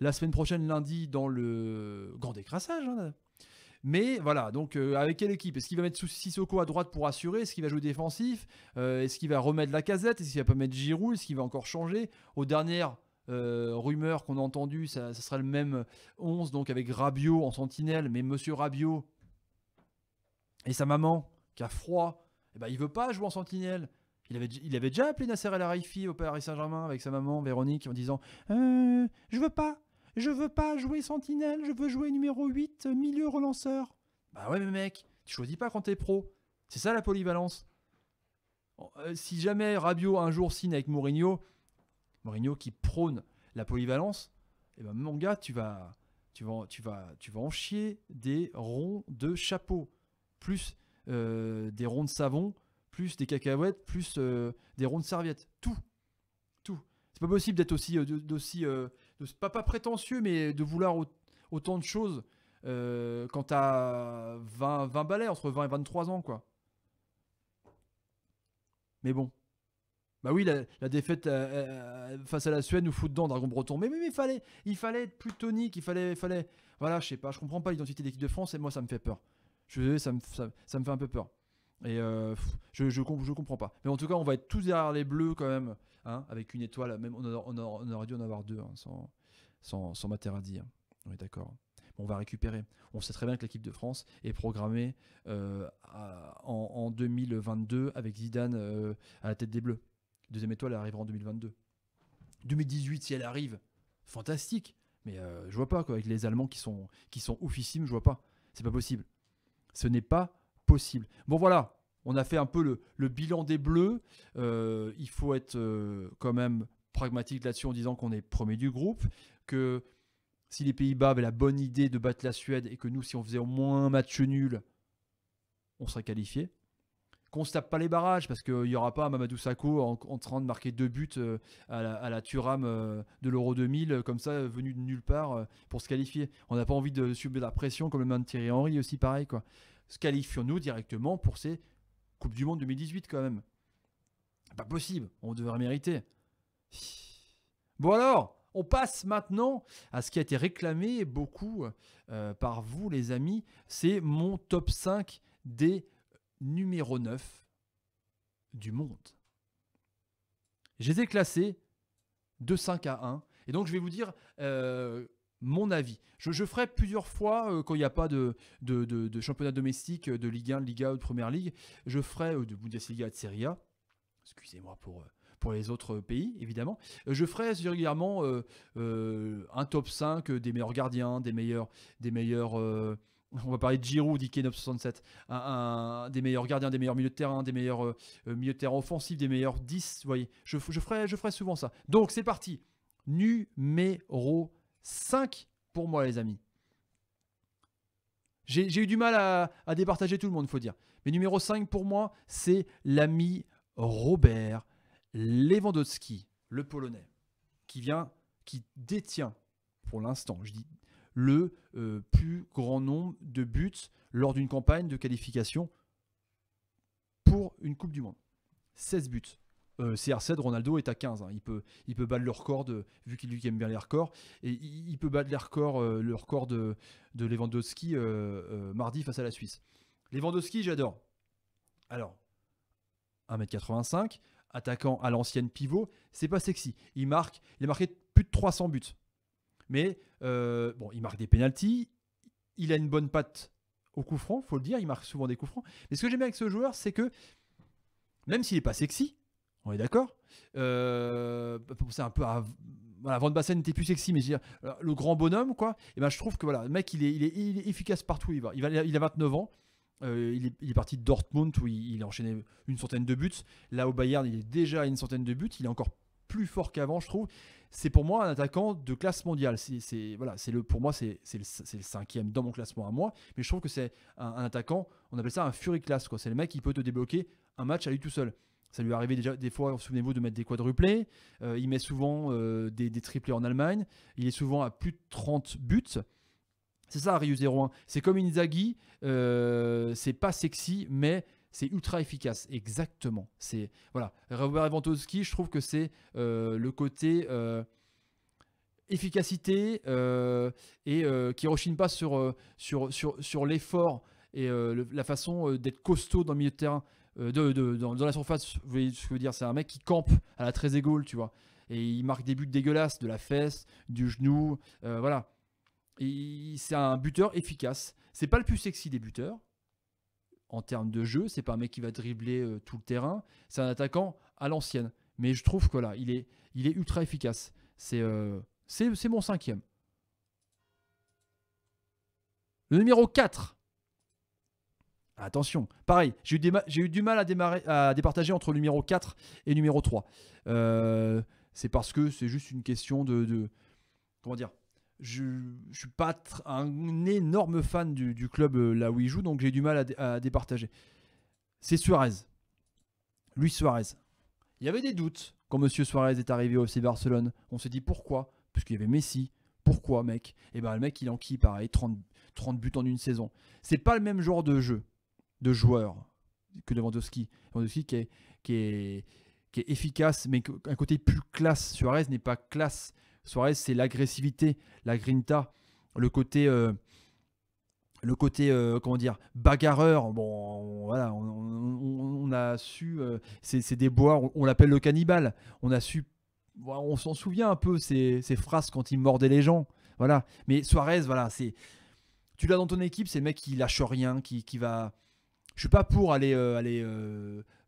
A: la, semaine prochaine, lundi, dans le grand décrassage. Hein, mais voilà, donc avec quelle équipe Est-ce qu'il va mettre Sissoko à droite pour assurer Est-ce qu'il va jouer défensif Est-ce qu'il va remettre la casette Est-ce qu'il va pas mettre Giroud Est-ce qu'il va encore changer Aux dernières euh, rumeur qu'on a entendu ça, ça, sera le même 11, donc avec Rabio en sentinelle, mais Monsieur Rabio et sa maman, qui a froid, eh ben, il veut pas jouer en sentinelle. Il avait, il avait déjà appelé Nasser la Raifi au Paris Saint-Germain avec sa maman Véronique en disant euh, Je veux pas, je veux pas jouer sentinelle, je veux jouer numéro 8, milieu relanceur. Bah ouais, mais mec, tu choisis pas quand t'es pro. C'est ça la polyvalence. Euh, si jamais Rabio un jour signe avec Mourinho, Mourinho qui prône la polyvalence, et eh ben mon gars, tu vas, tu vas, tu vas, tu vas en chier des ronds de chapeau, plus euh, des ronds de savon, plus des cacahuètes, plus euh, des ronds de serviettes, tout, tout. C'est pas possible d'être aussi, euh, d'aussi, pas, pas prétentieux, mais de vouloir autant de choses quand t'as 20, 20 balais entre 20 et 23 ans, quoi. Mais bon, bah oui, la, défaite euh, euh, euh, face à la Suède nous fout dedans, Dragon Breton. Mais, mais, mais fallait, il fallait être plus tonique, il fallait, fallait. Voilà, je sais pas, je comprends pas l'identité de l'équipe de France et moi ça me fait peur. Je ça me, ça, me fait un peu peur. Et je, je, je, comprends pas. Mais en tout cas, on va être tous derrière les bleus quand même, hein, avec une étoile. Même on, on, aurait dû en avoir deux, hein, sans, sans, sans à dire. On est d'accord. on va récupérer. On sait très bien que l'équipe de France est programmée en, 2022 avec Zidane à la tête des bleus. Deuxième étoile arrivera en 2022. 2018, si elle arrive, fantastique. Mais euh, je vois pas, avec les Allemands qui sont, qui sont oufissimes, je vois pas. C'est pas possible. Ce n'est pas possible. Bon, voilà. On a fait un peu le, bilan des Bleus. Euh, il faut être euh, quand même pragmatique là-dessus en disant qu'on est premier du groupe, que si les Pays-Bas avaient la bonne idée de battre la Suède et que nous, si on faisait au moins un match nul, on serait qualifié qu'on se tape pas les barrages parce qu'il n'y aura pas Mamadou Sakho en, train de marquer deux buts euh, à la, Turam euh, de l'Euro 2000 euh, comme ça venu de nulle part pour se qualifier. On n'a pas envie de subir la pression comme le main de Thierry Henry aussi pareil quoi. Se qualifions-nous directement pour ces Coupes du Monde 2018 quand même. Pas possible, on devrait mériter. Bon alors, on passe maintenant à ce qui a été réclamé beaucoup par vous les amis, c'est mon top 5 des numéro 9 du monde. Je les ai classés de 5 à 1. Et donc, je vais vous dire euh, mon avis. Je, ferai plusieurs fois, euh, quand il n'y a pas de, championnat domestique, euh, de Ligue 1, de Liga ou de Première Ligue, je ferai, de Bundesliga de Serie A, excusez-moi pour, pour les autres pays, évidemment, je ferai régulièrement un top 5 des meilleurs gardiens, des meilleurs, des meilleurs on va parler de Giroud, k 967, un, des meilleurs gardiens, des meilleurs milieux de terrain, des meilleurs euh, euh, milieux de terrain offensifs, des meilleurs 10, vous voyez, je, ferai, je ferai souvent ça. Donc c'est parti, numéro 5 pour moi les amis. J'ai eu du mal à, départager tout le monde, il faut dire. Mais numéro 5 pour moi, c'est l'ami Robert Lewandowski, le Polonais, qui vient, qui détient pour l'instant, je dis le euh, plus grand nombre de buts lors d'une campagne de qualification pour une Coupe du Monde. 16 buts. Euh, CR7, Ronaldo est à 15. Hein. Il, peut, il peut battre le record, vu qu'il lui aime bien les records. Et il, peut battre euh, le record de, de Lewandowski mardi face à la Suisse. Lewandowski, j'adore. Alors, 1m85, attaquant à l'ancienne pivot, c'est pas sexy. Il marque, il a marqué plus de 300 buts mais euh, bon, il marque des pénalties, il a une bonne patte au coup franc, faut le dire, il marque souvent des coups francs. Mais ce que j'aime avec ce joueur, c'est que même s'il n'est pas sexy, on est d'accord, c'est euh, un peu à voilà, Van n'était plus sexy, mais dire, euh, le grand bonhomme, quoi. Et eh ben, je trouve que voilà, le mec, il est, il est, efficace partout. Il va, il, a 29 ans. il, est, il, est, parti de Dortmund où il, a enchaîné une centaine de buts. Là, au Bayern, il est déjà à une centaine de buts. Il est encore plus fort qu'avant, je trouve. C'est pour moi un attaquant de classe mondiale. C'est voilà, c'est le pour moi c'est le, cinquième dans mon classement à moi, mais je trouve que c'est un, attaquant. On appelle ça un fury class quoi. C'est le mec qui peut te débloquer un match à lui tout seul. Ça lui est arrivé déjà des fois, souvenez-vous, de mettre des quadruplés. Euh, il met souvent euh, des, des, triplés en Allemagne. Il est souvent à plus de 30 buts. C'est ça, Ryu 01. C'est comme Inzaghi. Euh, c'est pas sexy, mais c'est ultra efficace, exactement. C'est voilà, Robert Lewandowski, je trouve que c'est euh, le côté euh, efficacité euh, et qui rechigne pas sur, sur, sur, l'effort et la façon d'être costaud dans le milieu de terrain, de, dans, la surface. je veux dire C'est un mec qui campe à la 13 égale, tu vois, et il marque des buts dégueulasses de la fesse, du genou, voilà. C'est un buteur efficace. C'est pas le plus sexy des buteurs, en termes de jeu. C'est pas un mec qui va dribbler euh, tout le terrain. C'est un attaquant à l'ancienne. Mais je trouve que là, il est, il est ultra efficace. C'est euh, mon cinquième. Le numéro 4. Attention, pareil, j'ai eu, eu, du mal à, démarrer, à départager entre le numéro 4 et numéro 3. Euh, c'est parce que c'est juste une question de comment dire je ne suis pas un énorme fan du, club euh, là où il joue, donc j'ai du mal à, à départager. C'est Suarez. Luis Suarez. Il y avait des doutes quand Monsieur Suarez est arrivé au FC Barcelone. On s'est dit pourquoi Puisqu'il y avait Messi. Pourquoi, mec Et eh bien le mec, il en qui pareil, 30, 30 buts en une saison. C'est pas le même genre de jeu, de joueur que Lewandowski. Lewandowski qui qui est, qui est efficace, mais un côté plus classe. Suarez n'est pas classe. Suarez, c'est l'agressivité, la grinta, le côté. Euh, le côté euh, comment dire bagarreur bon voilà on, a su euh, c'est des bois on, l'appelle le cannibale on a su on s'en souvient un peu ces, phrases quand il mordait les gens voilà mais Suarez voilà c'est tu l'as dans ton équipe c'est le mec qui lâche rien qui, va je suis pas pour aller aller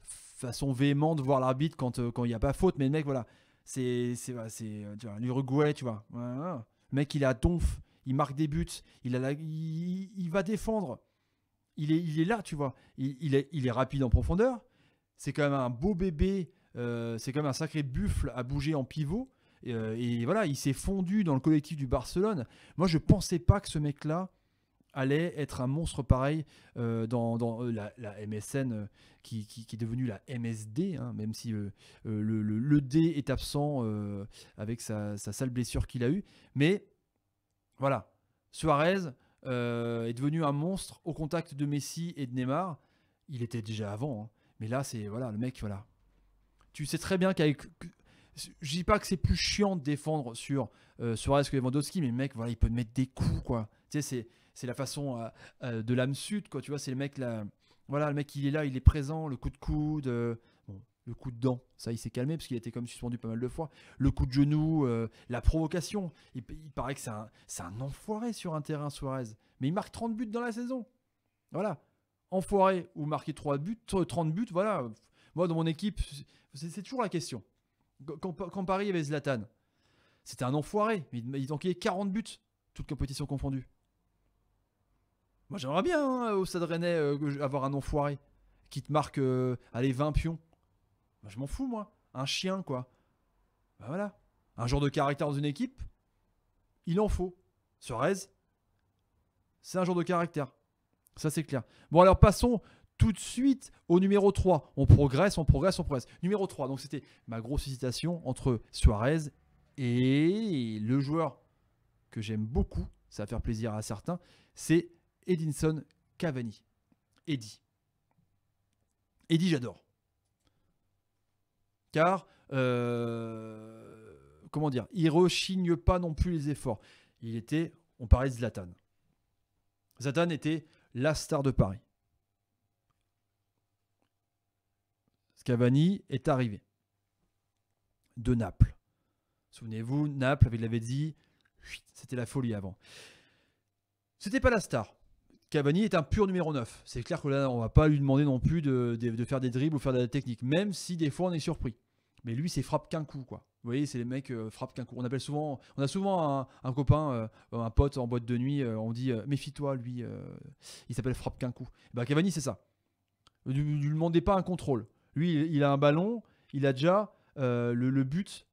A: façon véhémente voir l'arbitre quand quand il n'y a pas faute mais le mec voilà c'est euh, l'Uruguay, tu vois. Le mec, il est à tonf, il marque des buts, il, a il, va défendre. Il est, il est là, tu vois. Il, est, il est rapide en profondeur. C'est quand même un beau bébé. Euh, c'est quand même un sacré buffle à bouger en pivot. Et, euh, et voilà, il s'est fondu dans le collectif du Barcelone. Moi, je pensais pas que ce mec-là allait être un monstre pareil euh, dans, euh, la, MSN euh, qui, est devenue la MSD, hein, même si le, le, D est absent avec sa, sale blessure qu'il a eue. Mais voilà, Suarez est devenu un monstre au contact de Messi et de Neymar. Il était déjà avant, hein. mais là, c'est voilà, le mec, voilà. Tu sais très bien qu'avec. Je dis pas que c'est plus chiant de défendre sur Suarez que Lewandowski, mais le mec, voilà, il peut mettre des coups, quoi. Tu sais, c'est c'est la façon euh, euh, de l'âme sud, quoi. Tu vois, c'est le mec là. Voilà, le mec, il est là, il est présent, le coup de coude. Euh, le coup de dent, ça il s'est calmé parce qu'il était comme suspendu pas mal de fois. Le coup de genou, la provocation. Il, paraît que c'est un, enfoiré sur un terrain, Suarez. Mais il marque 30 buts dans la saison. Voilà. Enfoiré ou marquer 3 buts, 30 buts, voilà. Moi, dans mon équipe, c'est toujours la question. Quand, quand Paris avait Zlatan, c'était un enfoiré. Il, il manquait 40 buts, toutes compétitions confondues. Moi j'aimerais bien hein, au Stade Rennais euh, avoir un foiré qui te marque 20 euh, pions. je m'en fous moi, un chien quoi. Bah, voilà, un genre de caractère dans une équipe, il en faut. Suarez, c'est un genre de caractère. Ça c'est clair. Bon alors passons tout de suite au numéro 3. On progresse, on progresse, on progresse. Numéro 3, donc c'était ma grosse hésitation entre Suarez et le joueur que j'aime beaucoup, ça va faire plaisir à certains, c'est Edinson Cavani. Eddie. Eddie, j'adore. Car, euh, comment dire, il rechigne pas non plus les efforts. Il était, on parlait de Zlatan. Zlatan était la star de Paris. Cavani est arrivé de Naples. Souvenez-vous, Naples, il l'avait dit, c'était la folie avant. C'était pas la star. Cavani est un pur numéro 9. C'est clair que là, on va pas lui demander non plus de, faire des dribbles ou faire de la technique, même si des fois on est surpris. Mais lui, c'est frappe qu'un coup, quoi. Vous voyez, c'est les mecs euh, frappe qu'un coup. On appelle souvent, on a souvent un, copain, euh, un pote en boîte de nuit, euh, on dit méfie-toi, lui, il s'appelle frappe qu'un coup. Eh ben, Cavani, c'est ça. Ne lui demandez pas un contrôle. Lui, il, a un ballon, il a déjà le, but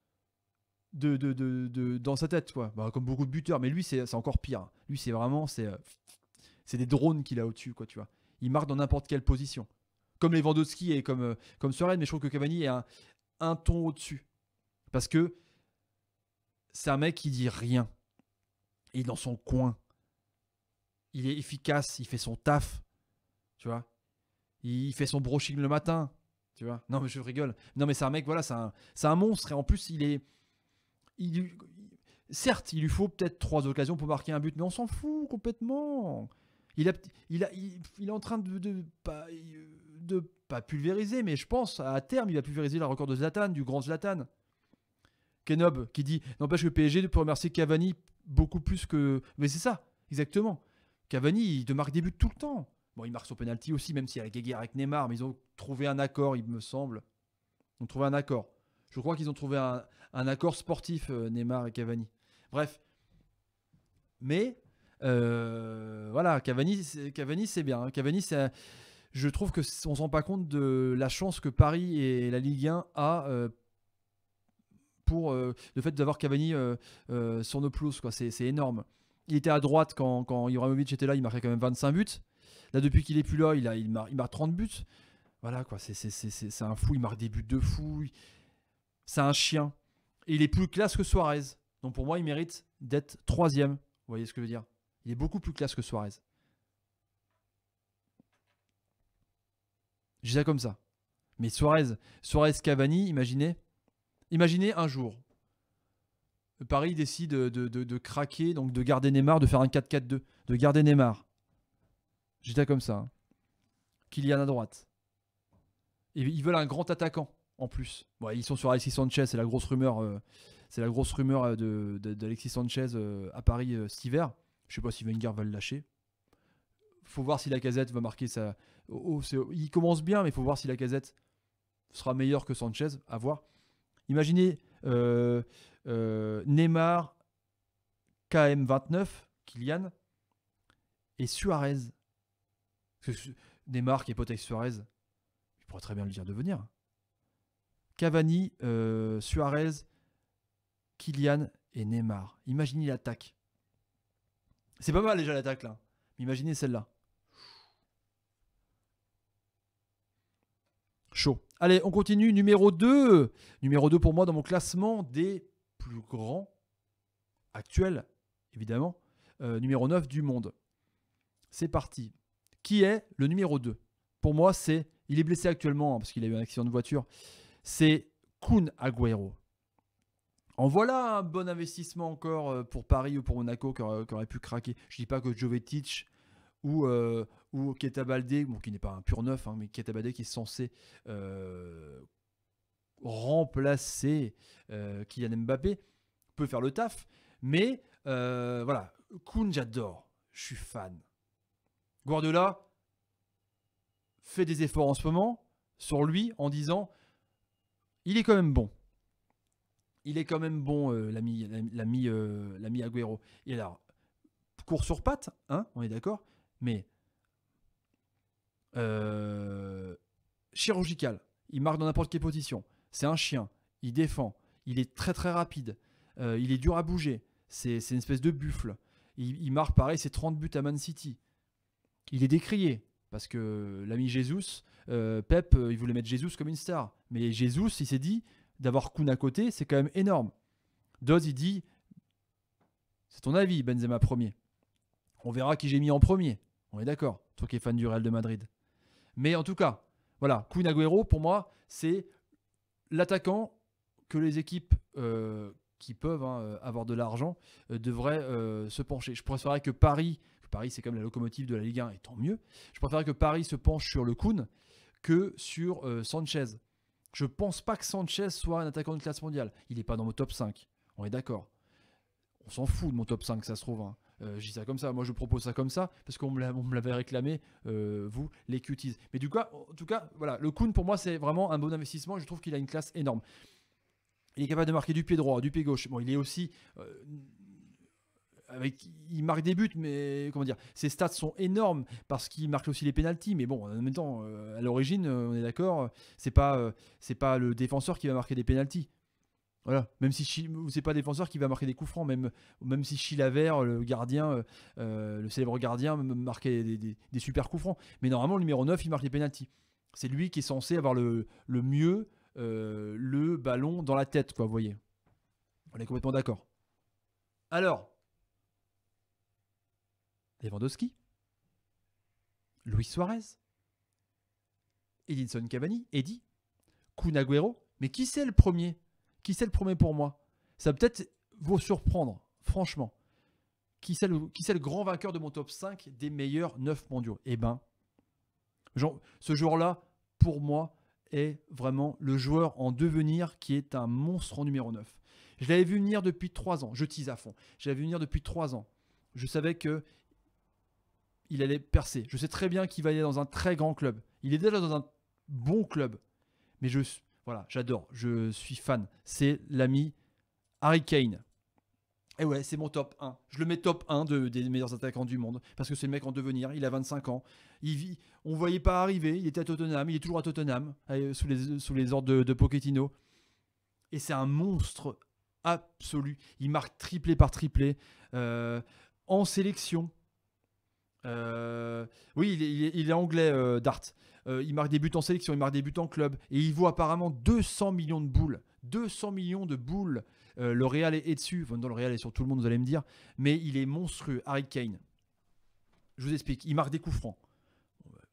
A: de, dans sa tête, quoi. Bah, comme beaucoup de buteurs, mais lui, c'est encore pire. Lui, c'est vraiment, c'est c'est des drones qu'il a au-dessus, quoi, tu vois. Il marque dans n'importe quelle position. Comme Lewandowski et comme, euh, comme mais je trouve que Cavani est un, ton au-dessus. Parce que c'est un mec qui dit rien. Il est dans son coin. Il est efficace, il fait son taf. Tu vois Il fait son brushing le matin. Tu vois Non, mais je rigole. Non, mais c'est un mec, voilà, c'est un, monstre. Et en plus, il est. certes, il lui faut peut-être trois occasions pour marquer un but, mais on s'en fout complètement il, est en train de, de, pas, de, pulvériser, mais je pense à terme, il va pulvériser le record de Zlatan, du grand Zlatan. Kenob qui dit N'empêche que PSG peut remercier Cavani beaucoup plus que. Mais c'est ça, exactement. Cavani, il marque des buts tout le temps. Bon, il marque son penalty aussi, même s'il a la Guéguerre, avec Neymar, mais ils ont trouvé un accord, il me semble. Ils ont trouvé un accord. Je crois qu'ils ont trouvé un, accord sportif, euh, Neymar et Cavani. Bref. Mais euh, voilà, Cavani, Cavani c'est bien. Hein. Cavani, je trouve que on se rend pas compte de la chance que Paris et la Ligue 1 a euh, pour euh, le fait d'avoir Cavani sur nos quoi. C'est énorme. Il était à droite quand, quand Ibrahimovic était là, il marquait quand même 25 buts. Là, depuis qu'il est plus là, il, a, il, marque, 30 buts. Voilà, quoi. C'est un fou. Il marque des buts de fou. C'est un chien. il est plus classe que Suarez. Donc pour moi, il mérite d'être troisième. Vous voyez ce que je veux dire il est beaucoup plus classe que Suarez. j'étais comme ça. Mais Suarez, Suarez Cavani, imaginez. Imaginez un jour. Paris décide de, craquer, donc de garder Neymar, de faire un 4-4-2, de garder Neymar. j'étais ça comme ça. Hein. Kylian à droite. ils veulent un grand attaquant en plus. ils sont sur Alexis Sanchez, c'est la grosse rumeur, euh, c'est la grosse rumeur euh, d'Alexis Sanchez euh, à Paris cet hiver. Je sais pas si Wenger va le lâcher. Faut voir si la casette va marquer sa. il commence bien, mais faut voir si la casette sera meilleure que Sanchez. À voir. Imaginez euh, euh, Neymar, KM29, Kylian, et Suarez. Neymar qui est Suarez, il pourrait très bien le dire de venir. Cavani, euh, Suarez, Kylian et Neymar. Imaginez l'attaque. C'est pas mal déjà l'attaque là. Imaginez celle-là. Chaud. Allez, on continue. Numéro 2. Numéro 2 pour moi dans mon classement des plus grands actuels, évidemment. Euh, numéro 9 du monde. C'est parti. Qui est le numéro 2 Pour moi, c'est. Il est blessé actuellement hein, parce qu'il a eu un accident de voiture. C'est Kun Aguero. En voilà un bon investissement encore euh, pour Paris ou pour Monaco qui aurait, pu craquer. Je dis pas que Jovetic ou, euh, ou qui n'est pas un pur neuf, hein, mais Ketabalde qui est censé euh, remplacer euh, Kylian Mbappé, peut faire le taf. Mais voilà, Kun j'adore, je suis fan. Guardiola fait des efforts en ce moment sur lui en disant il est quand même bon il est quand même bon, euh, l'ami, l'ami, euh, l'ami Agüero. Et alors, court sur pattes, hein, on est d'accord, mais euh, chirurgical. Il marque dans n'importe quelle position. C'est un chien. Il défend. Il est très très rapide. il est dur à bouger. C'est, une espèce de buffle. Il, il, marque pareil ses 30 buts à Man City. Il est décrié parce que l'ami Jésus, Pep, il voulait mettre Jésus comme une star. Mais Jésus, il s'est dit, d'avoir Kuhn à côté, c'est quand même énorme. Doz, il dit C'est ton avis, Benzema premier. On verra qui j'ai mis en premier. On est d'accord, toi qui es fan du Real de Madrid. Mais en tout cas, voilà, Kun Agüero, pour moi, c'est l'attaquant que les équipes euh, qui peuvent hein, avoir de l'argent euh, devraient euh, se pencher. Je préférerais que Paris, Paris c'est comme la locomotive de la Ligue 1, et tant mieux, je préférerais que Paris se penche sur le Kuhn que sur Sanchez. Je ne pense pas que Sanchez soit un attaquant de classe mondiale. Il n'est pas dans mon top 5. On est d'accord. On s'en fout de mon top 5, ça se trouve. Hein. Euh, je dis ça comme ça, moi je propose ça comme ça, parce qu'on me l'avait réclamé, euh, vous, les cuties. Mais du coup, en tout cas, voilà, le Kuhn pour moi c'est vraiment un bon investissement, je trouve qu'il a une classe énorme. Il est capable de marquer du pied droit, du pied gauche. Bon, il est aussi euh, il marque des buts, mais comment dire, ses stats sont énormes parce qu'il marque aussi les pénalties. Mais bon, en même temps, euh, à l'origine, on est d'accord, c'est pas, euh, c'est pas le défenseur qui va marquer des pénalties. Voilà, même si c'est pas le défenseur qui va marquer des coups francs, même, même si Chilavert, le gardien, euh, le célèbre gardien, marquait des, super coups francs. Mais normalement, le numéro 9, il marque les pénalties. C'est lui qui est censé avoir le, mieux le ballon dans la tête, quoi, vous voyez. On est complètement d'accord. Alors, Lewandowski, Luis Suarez, Edinson Cavani, Eddy, Kun Mais qui c'est le premier Qui c'est le premier pour moi Ça peut-être vous surprendre, franchement. Qui c'est, le, grand vainqueur de mon top 5 des meilleurs 9 mondiaux Eh ben, ce joueur-là, pour moi, est vraiment le joueur en devenir qui est un monstre en numéro 9. Je l'avais vu venir depuis 3 ans. Je tise à fond. Je l'avais vu venir depuis 3 ans. Je savais que il allait percer. Je sais très bien qu'il va aller dans un très grand club. Il est déjà dans un bon club. Mais je, voilà, j'adore, je suis fan. C'est l'ami Harry Kane. Et eh ouais, c'est mon top 1. Je le mets top 1 des meilleurs attaquants du monde. Parce que c'est le mec en devenir, il a 25 ans. Il vit, on ne voyait pas arriver, il était à Tottenham, il est toujours à Tottenham, euh, sous les, sous les ordres de, Pochettino. Et c'est un monstre absolu. Il marque triplé par triplé. Euh, en sélection, euh, oui, il est, anglais, euh, Dart. Euh, il marque des buts en sélection, il marque des buts en club. Et il vaut apparemment 200 millions de boules. 200 millions de boules. le Real est, dessus. Enfin, dans le Real est sur tout le monde, vous allez me dire. Mais il est monstrueux. Harry Kane. Je vous explique. Il marque des coups francs.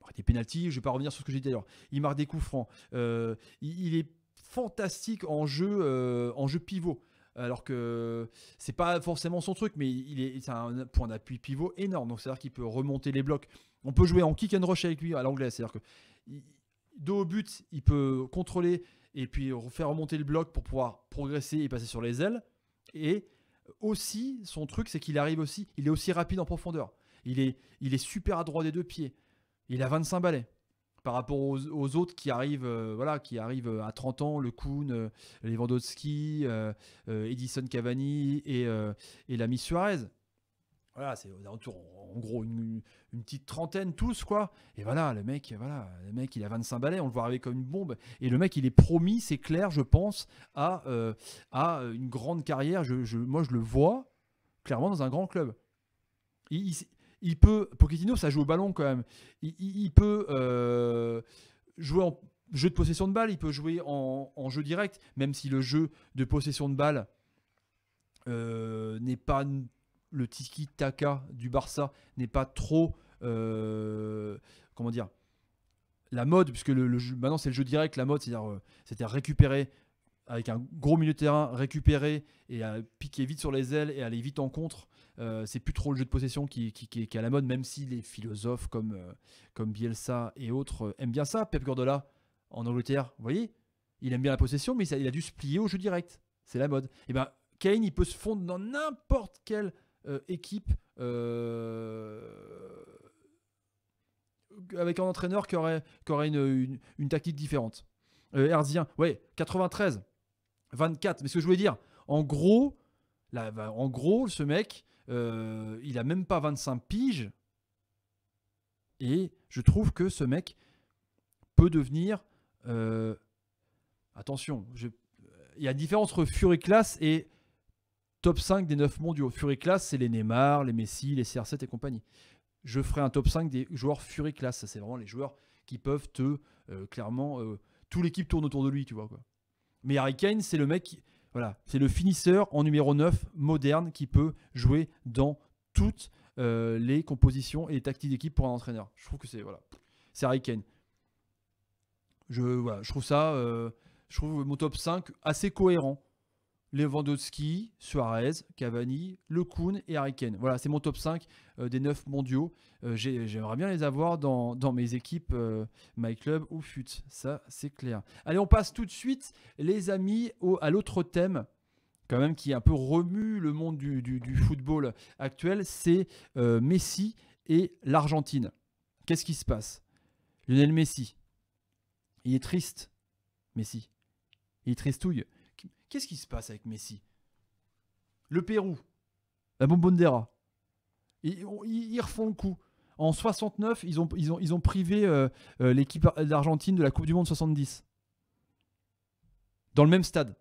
A: Bah, des pénalties, je ne vais pas revenir sur ce que j'ai dit d'ailleurs. Il marque des coups francs. Il, il, est fantastique en jeu, en jeu pivot alors que c'est pas forcément son truc, mais il est, c'est un point d'appui pivot énorme. Donc c'est-à-dire qu'il peut remonter les blocs. On peut jouer en kick and rush avec lui à l'anglais, c'est-à-dire que dos au but, il peut contrôler et puis faire remonter le bloc pour pouvoir progresser et passer sur les ailes. Et aussi, son truc, c'est qu'il arrive aussi, il est aussi rapide en profondeur. Il est, il est super à des deux pieds. Il a 25 balais par rapport aux, autres qui arrivent, euh, voilà, qui arrivent euh, à 30 ans, le Kuhn, les euh, Lewandowski, Edison Cavani et, et l'ami Suarez. Voilà, c'est en gros une, petite trentaine tous quoi. Et voilà, le mec, voilà, le mec, il a 25 balais, on le voit arriver comme une bombe. Et le mec, il est promis, c'est clair, je pense, à, à une grande carrière. Je, moi, je le vois clairement dans un grand club. il, il peut. Pochettino, ça joue au ballon quand même. Il, peut euh, jouer en jeu de possession de balle, il peut jouer en, jeu direct, même si le jeu de possession de balle euh, n'est pas le tiki-taka du Barça n'est pas trop euh, comment dire la mode puisque le, maintenant c'est le jeu direct la mode c'est-à-dire récupérer avec un gros milieu de terrain récupérer et piquer vite sur les ailes et aller vite en contre euh, c'est plus trop le jeu de possession qui, est à la mode, même si les philosophes comme, euh, comme Bielsa et autres euh, aiment bien ça. Pep Guardiola, en Angleterre, vous voyez, il aime bien la possession, mais il a, dû se plier au jeu direct. C'est la mode. Et eh ben Kane, il peut se fondre dans n'importe quelle équipe avec un entraîneur qui aurait, une, tactique différente. Euh, Herzien, ouais, 93, 24. Mais ce que je voulais dire, en gros, là, en gros, ce mec, euh, il a même pas 25 piges. Et je trouve que ce mec peut devenir. Euh, attention, il y a une différence entre Fury Class et top 5 des 9 mondiaux. Fury Class, c'est les Neymar, les Messi, les CR7 et compagnie. Je ferai un top 5 des joueurs Fury Class. c'est vraiment les joueurs qui peuvent te. Euh, clairement, toute l'équipe tourne autour de lui, tu vois. Quoi. Mais Harry Kane, c'est le mec voilà, c'est le finisseur en numéro 9 moderne qui peut jouer dans toutes euh, les compositions et les tactiques d'équipe pour un entraîneur. Je trouve que c'est voilà, c'est Harry Je voilà, je trouve ça, euh, je trouve mon top 5 assez cohérent. Lewandowski, Suarez, Cavani, Le Kuhn et Harry Voilà, c'est mon top 5 euh, des 9 mondiaux. Euh, j'aimerais bien les avoir dans, mes équipes, euh, My Club ou FUT. Ça, c'est clair. Allez, on passe tout de suite, les amis, à l'autre thème, quand même, qui un peu remue le monde du, football actuel. C'est Messi et l'Argentine. Qu'est-ce qui se passe Lionel Messi. Il est triste, Messi. Il tristouille Qu'est-ce qui se passe avec Messi Le Pérou, la Bombondera. Ils, refont le coup. En 69, ils ont, ils ont, ils ont privé euh, euh, l'équipe d'Argentine de la Coupe du Monde 70. Dans le même stade.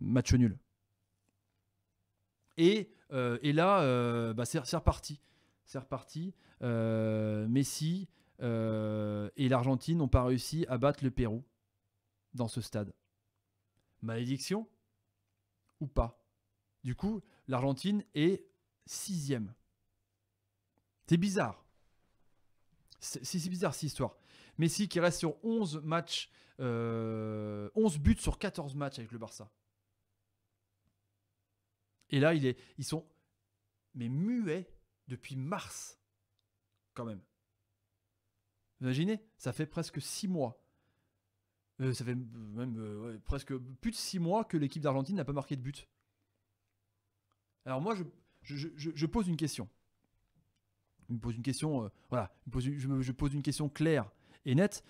A: Match nul. Et, euh, là, bah, c'est reparti. C'est reparti. Messi et l'Argentine n'ont pas réussi à battre le Pérou dans ce stade. Malédiction ou pas Du coup, l'Argentine est sixième. C'est bizarre. C'est bizarre cette histoire. Messi qui reste sur 11 matchs, 11 euh, buts sur 14 matchs avec le Barça. Et là, il est, ils sont mais muets depuis mars, quand même. imaginez Ça fait presque six mois euh, ça fait même euh, presque plus de six mois que l'équipe d'Argentine n'a pas marqué de but. Alors moi, je, pose une question. Je pose une question, euh, voilà, je je, pose une question claire et nette.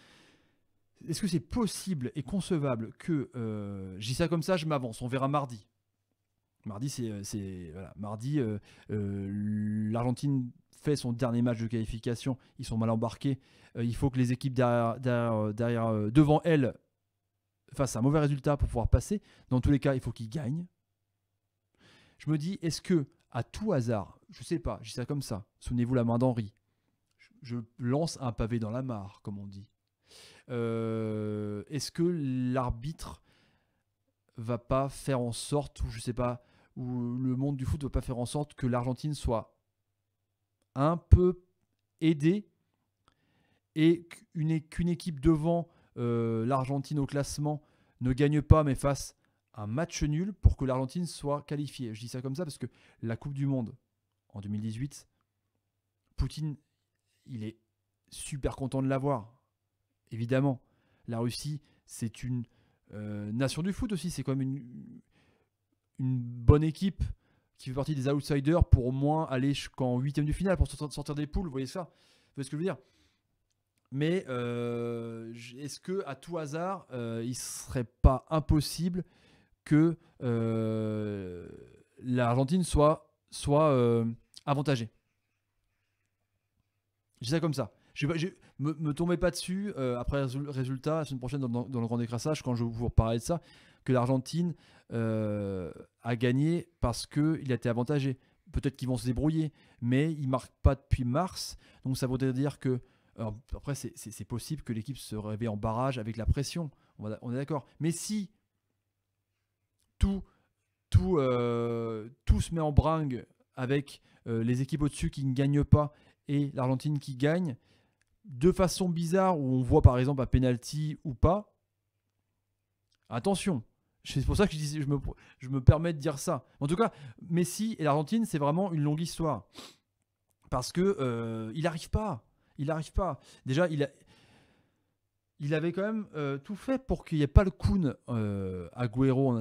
A: Est-ce que c'est possible et concevable que, j'ai ça comme ça, je m'avance, on verra mardi, Mardi, c'est euh, mardi. Euh, euh, L'Argentine fait son dernier match de qualification. Ils sont mal embarqués. il faut que les équipes derrière, devant elles fassent un mauvais résultat pour pouvoir passer. Dans tous les cas, il faut qu'ils gagnent. Je me dis, est-ce que à tout hasard, je ne sais pas, je dis ça comme ça. Souvenez-vous la main d'Henri. Je, lance un pavé dans la mare, comme on dit. est-ce que l'arbitre va pas faire en sorte, ou je sais pas, où le monde du foot ne veut pas faire en sorte que l'Argentine soit un peu aidée et qu'une équipe devant euh, l'Argentine au classement ne gagne pas mais fasse un match nul pour que l'Argentine soit qualifiée. Je dis ça comme ça parce que la Coupe du Monde en 2018, Poutine, il est super content de l'avoir, évidemment. La Russie, c'est une euh, nation du foot aussi, c'est comme une, une bonne équipe qui fait partie des outsiders pour au moins aller jusqu'en huitième de finale pour sortir des poules, vous voyez ça Vous voyez ce que je veux dire Mais euh, est-ce que à tout hasard, euh, il serait pas impossible que euh, l'Argentine soit, soit avantagée Je dis ça comme ça. Je, me, me pas dessus après résultat la semaine prochaine dans, le grand décrassage quand je vous reparlerai de ça que l'Argentine euh, à a gagné parce qu'il a été avantagé. Peut-être qu'ils vont se débrouiller, mais ils ne marquent pas depuis mars. Donc ça voudrait dire que. après, c'est possible que l'équipe se réveille en barrage avec la pression. On, on est d'accord. Mais si tout, tout, euh, tout se met en bringue avec euh, les équipes au-dessus qui ne gagnent pas et l'Argentine qui gagne, de façon bizarre, où on voit par exemple à penalty ou pas, attention, c'est pour ça que je, dis, je, me, je me permets de dire ça. En tout cas, Messi et l'Argentine, c'est vraiment une longue histoire. Parce que euh, il n'arrive pas. Il n'arrive pas. Déjà, il, il avait quand même euh, tout fait pour qu'il n'y ait pas le coon à euh, Agüero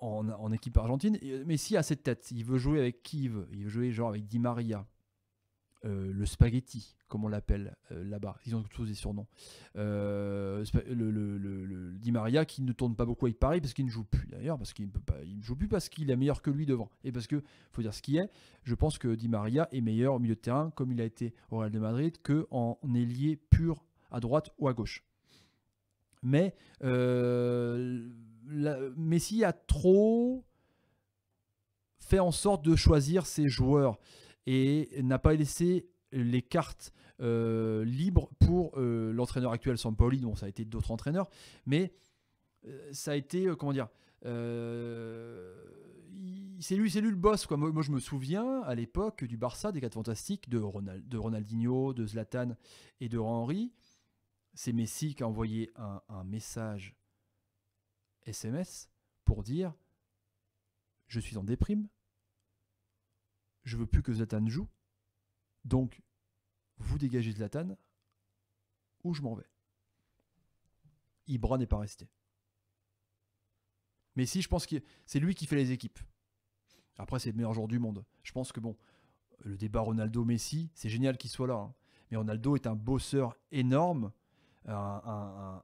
A: en, équipe argentine. Messi a cette tête. Il veut jouer avec qui il veut. Il veut jouer genre avec Di Maria. Euh, le spaghetti, comme on l'appelle euh, là-bas. Ils ont tous des surnoms. Euh, le, Di Maria qui ne tourne pas beaucoup avec Paris parce qu'il ne joue plus d'ailleurs, parce qu'il ne peut pas, il joue plus parce qu'il est meilleur que lui devant. Et parce que, faut dire ce qui est, je pense que Di Maria est meilleur au milieu de terrain, comme il a été au Real de Madrid, qu'en ailier pur à droite ou à gauche. Mais Messi a trop fait en sorte de choisir ses joueurs et n'a pas laissé les cartes euh, libres pour euh, l'entraîneur actuel Sampoli, dont ça a été d'autres entraîneurs, mais euh, ça a été, comment dire, c'est lui, c'est lui le boss. Quoi. Moi, je me souviens à l'époque du Barça, des 4 fantastiques, de, Ronaldinho, de Zlatan et de Henry. C'est Messi qui a envoyé un, un message SMS pour dire Je suis en déprime, je veux plus que Zlatan joue. Donc, vous dégagez Zlatan ou je m'en vais. Ibra n'est pas resté. Mais si, je pense que c'est lui qui fait les équipes. Après, c'est le meilleur joueur du monde. Je pense que bon, le débat Ronaldo-Messi, c'est génial qu'il soit là. Hein. Mais Ronaldo est un bosseur énorme, un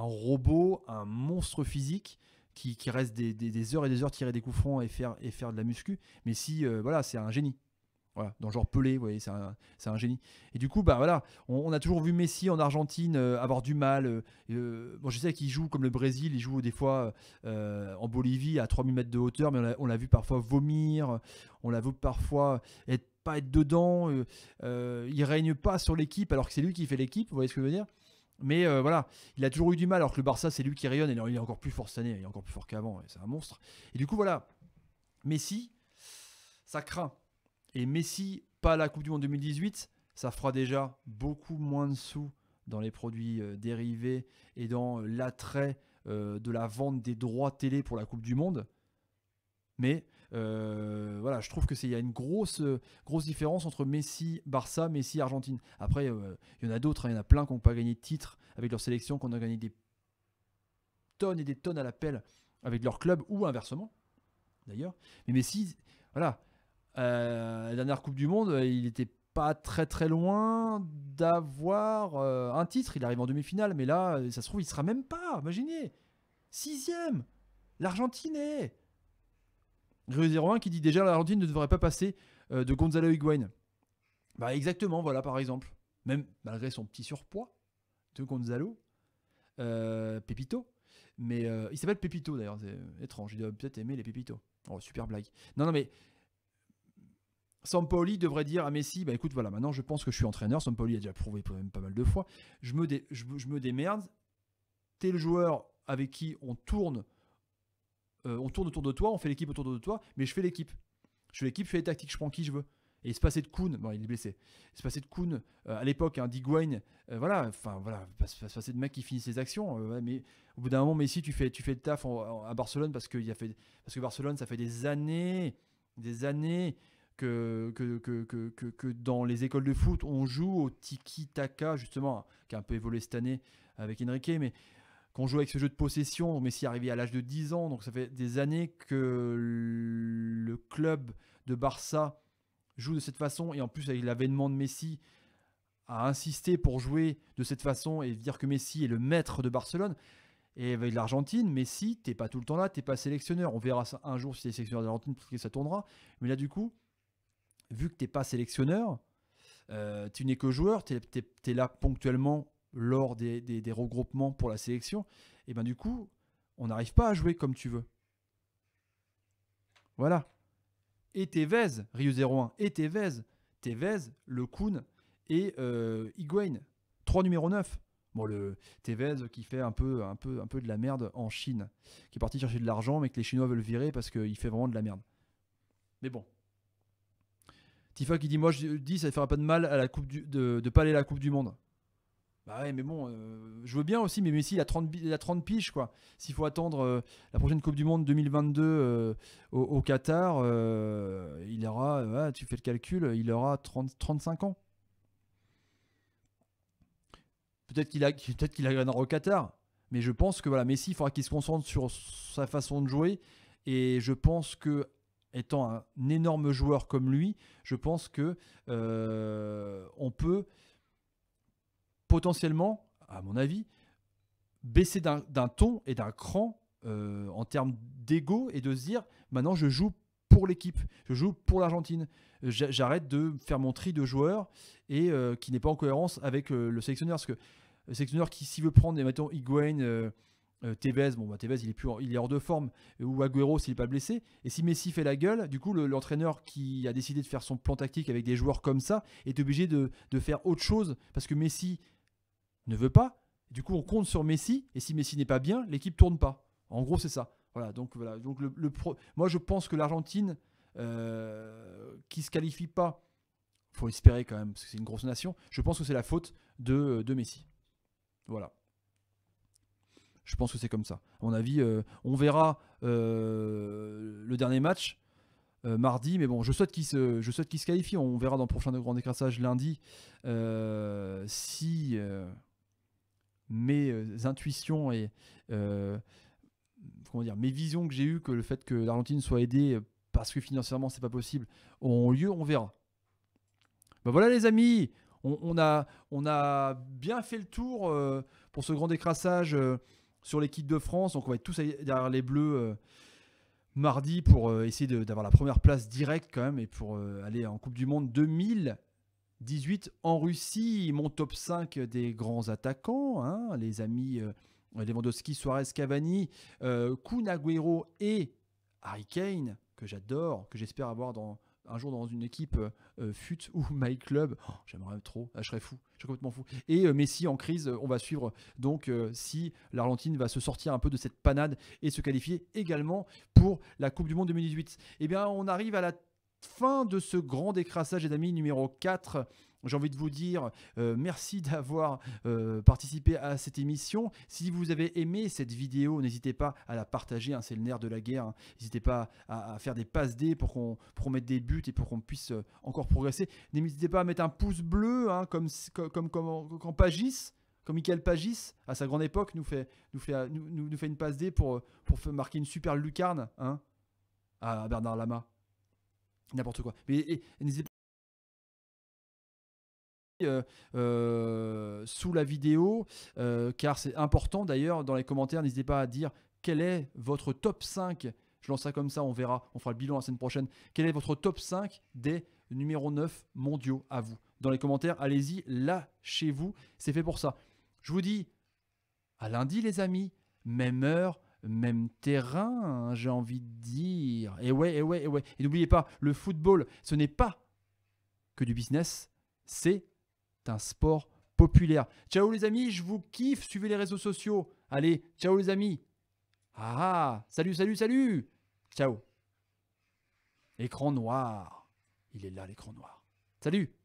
A: robot, un monstre physique qui, reste des, heures et des heures tirer des coups francs et faire, et faire de la muscu. Mais si, euh, voilà, c'est un génie. Voilà, dans le genre Pelé, voyez, c'est un, génie. Et du coup, bah voilà, on, a toujours vu Messi en Argentine euh, avoir du mal. Euh, bon, je sais qu'il joue comme le Brésil, il joue des fois en Bolivie à 3000 mètres de hauteur, mais on l'a vu parfois vomir, on l'a vu parfois être, pas être dedans, il règne pas sur l'équipe alors que c'est lui qui fait l'équipe, vous voyez ce que je veux dire mais euh, voilà, il a toujours eu du mal, alors que le Barça, c'est lui qui rayonne, et il est encore plus fort cette année, il est encore plus fort qu'avant, et c'est un monstre. Et du coup, voilà, Messi, ça craint. Et Messi, pas la Coupe du Monde 2018, ça fera déjà beaucoup moins de sous dans les produits euh, dérivés et dans euh, l'attrait de la vente des droits télé pour la Coupe du Monde. Mais euh, voilà, je trouve que c'est il y a une grosse grosse différence entre Messi Barça, Messi Argentine. Après, euh, il y en a d'autres, hein, il y en a plein qui n'ont pas gagné de titre avec leur sélection, qui ont gagné des tonnes et des tonnes à l'appel avec leur club ou inversement, d'ailleurs. Mais Messi, voilà, euh, la dernière Coupe du Monde, il n'était pas très très loin d'avoir un titre. Il arrive en demi-finale, mais là, ça se trouve, il sera même pas. Imaginez, sixième, l'Argentine est rue 01 qui dit déjà l'Argentine ne devrait pas passer euh, de Gonzalo Higuain. Bah exactement, voilà par exemple. Même malgré son petit surpoids de Gonzalo, euh, Pepito. Mais euh, il s'appelle Pepito d'ailleurs, c'est euh, étrange. Il doit peut-être aimer les Pepito. Oh, super blague. Non, non, mais Sampaoli devrait dire à Messi, bah écoute, voilà, maintenant je pense que je suis entraîneur, Sampaoli a déjà prouvé même pas mal de fois, je me, je, je me démerde, t'es le joueur avec qui on tourne euh, on tourne autour de toi, on fait l'équipe autour de toi, mais je fais l'équipe. Je fais l'équipe, je fais les tactiques, je prends qui je veux. Et il se passait de Kuhn, bon, il est blessé. Il se passait de Kuhn euh, à l'époque, un hein, euh, voilà, enfin voilà, se passait de mecs qui finit ses actions. mais au bout d'un moment, Messi, tu fais, tu fais le taf à Barcelone parce que, fait, parce que Barcelone, ça fait des années, des années que, que, que, que, dans les écoles de foot, on joue au tiki-taka, justement, qui a un peu évolué cette année avec Enrique, mais qu'on joue avec ce jeu de possession. Messi est arrivé à l'âge de 10 ans, donc ça fait des années que le club de Barça joue de cette façon. Et en plus, avec l'avènement de Messi, a insisté pour jouer de cette façon et dire que Messi est le maître de Barcelone. Et avec l'Argentine, Messi, t'es pas tout le temps là, t'es pas sélectionneur. On verra un jour si t'es sélectionneur d'Argentine, parce que ça tournera. Mais là, du coup, vu que t'es pas sélectionneur, euh, tu n'es que joueur, tu es, là ponctuellement lors des, regroupements pour la sélection, et ben du coup, on n'arrive pas à jouer comme tu veux. Voilà. Et Tevez, Rio 01, et Tevez, Tevez, Le Kuhn et euh, 3 numéro 9. Bon, le Tevez qui fait un peu, un, peu, un peu de la merde en Chine, qui est parti chercher de l'argent, mais que les Chinois veulent virer parce qu'il fait vraiment de la merde. Mais bon. Tifa qui dit Moi, je dis, ça ne fera pas de mal à la coupe de, ne pas aller à la Coupe du Monde. Bah ouais, mais bon, euh, je veux bien aussi, mais Messi, il a 30, piges, quoi. S'il faut attendre euh, la prochaine Coupe du Monde 2022 euh, au, Qatar, il aura, tu fais le calcul, il aura 30, 35 ans. Peut-être qu'il a, peut-être qu'il au Qatar, mais je pense que voilà, Messi, il faudra qu'il se concentre sur sa façon de jouer, et je pense que étant un énorme joueur comme lui, je pense que on peut potentiellement, à mon avis, baisser d'un ton et d'un cran euh, en termes d'ego et de se dire maintenant je joue pour l'équipe, je joue pour l'Argentine. J'arrête de faire mon tri de joueurs et euh, qui n'est pas en cohérence avec euh, le sélectionneur. Parce que le sélectionneur qui, s'il veut prendre, mettons, Higuain, Tevez, bon, bah, Tevez, il est, plus il est hors de forme, ou Agüero s'il n'est pas blessé. Et si Messi fait la gueule, du coup, l'entraîneur qui a décidé de faire son plan tactique avec des joueurs comme ça est obligé de, de faire autre chose parce que Messi ne veut pas. Du coup, on compte sur Messi, et si Messi n'est pas bien, l'équipe tourne pas. En gros, c'est ça. Voilà, donc voilà. Donc le, pro... Moi, je pense que l'Argentine, euh, qui se qualifie pas, faut espérer quand même, parce que c'est une grosse nation, je pense que c'est la faute de, euh, Messi. Voilà. Je pense que c'est comme ça. À mon avis, euh, on verra le dernier match mardi, mais bon, je souhaite qu'il se, je souhaite qu'il se qualifie. On verra dans le prochain grand décrassage lundi si mes euh, intuitions et euh, dire, mes visions que j'ai eues que le fait que l'Argentine soit aidée euh, parce que financièrement c'est pas possible ont lieu, on verra. Ben voilà les amis, on, a, bien fait le tour pour ce grand décrassage sur l'équipe de France. Donc on va être tous derrière les bleus mardi pour essayer d'avoir la première place directe quand même et pour aller en Coupe du Monde 2000. 18 en Russie, mon top 5 des grands attaquants, hein, les amis euh, Lewandowski, Suarez, Cavani, euh, Kun et Harry Kane, que j'adore, que j'espère avoir dans, un jour dans une équipe euh, euh, FUT ou My Club. Oh, j'aimerais trop, ah, je serais fou, je serais complètement fou. Et Messi en crise, on va suivre donc si l'Argentine va se sortir un peu de cette panade et se qualifier également pour la Coupe du Monde 2018. Eh bien, on arrive à la fin de ce grand décrassage, les amis, numéro 4. J'ai envie de vous dire euh, merci d'avoir euh, participé à cette émission. Si vous avez aimé cette vidéo, n'hésitez pas à la partager, hein, c'est le nerf de la guerre. Hein. N'hésitez pas à, faire des passes dés pour qu'on des buts et pour qu'on puisse euh, encore progresser. N'hésitez pas à mettre un pouce bleu, hein, comme, comme, comme, Pagis comme Michael Pagis, à sa grande époque, nous fait, nous fait, nous, fait une passe D pour, pour marquer une super lucarne hein, à Bernard Lama. N'importe quoi. Mais n'hésitez pas. Euh, euh, sous la vidéo, euh, car c'est important d'ailleurs dans les commentaires, n'hésitez pas à dire quel est votre top 5, je lance ça comme ça, on verra, on fera le bilan la semaine prochaine, quel est votre top 5 des numéros 9 mondiaux à vous. Dans les commentaires, allez-y, lâchez-vous, c'est fait pour ça. Je vous dis à lundi les amis, même heure, même terrain, hein, j'ai envie de dire. Et ouais, et ouais, et ouais. Et n'oubliez pas, le football, ce n'est pas que du business, c'est un sport populaire. Ciao les amis, je vous kiffe, suivez les réseaux sociaux. Allez, ciao les amis. Ah, ah salut, salut, salut. Ciao. Écran noir. Il est là, l'écran noir. Salut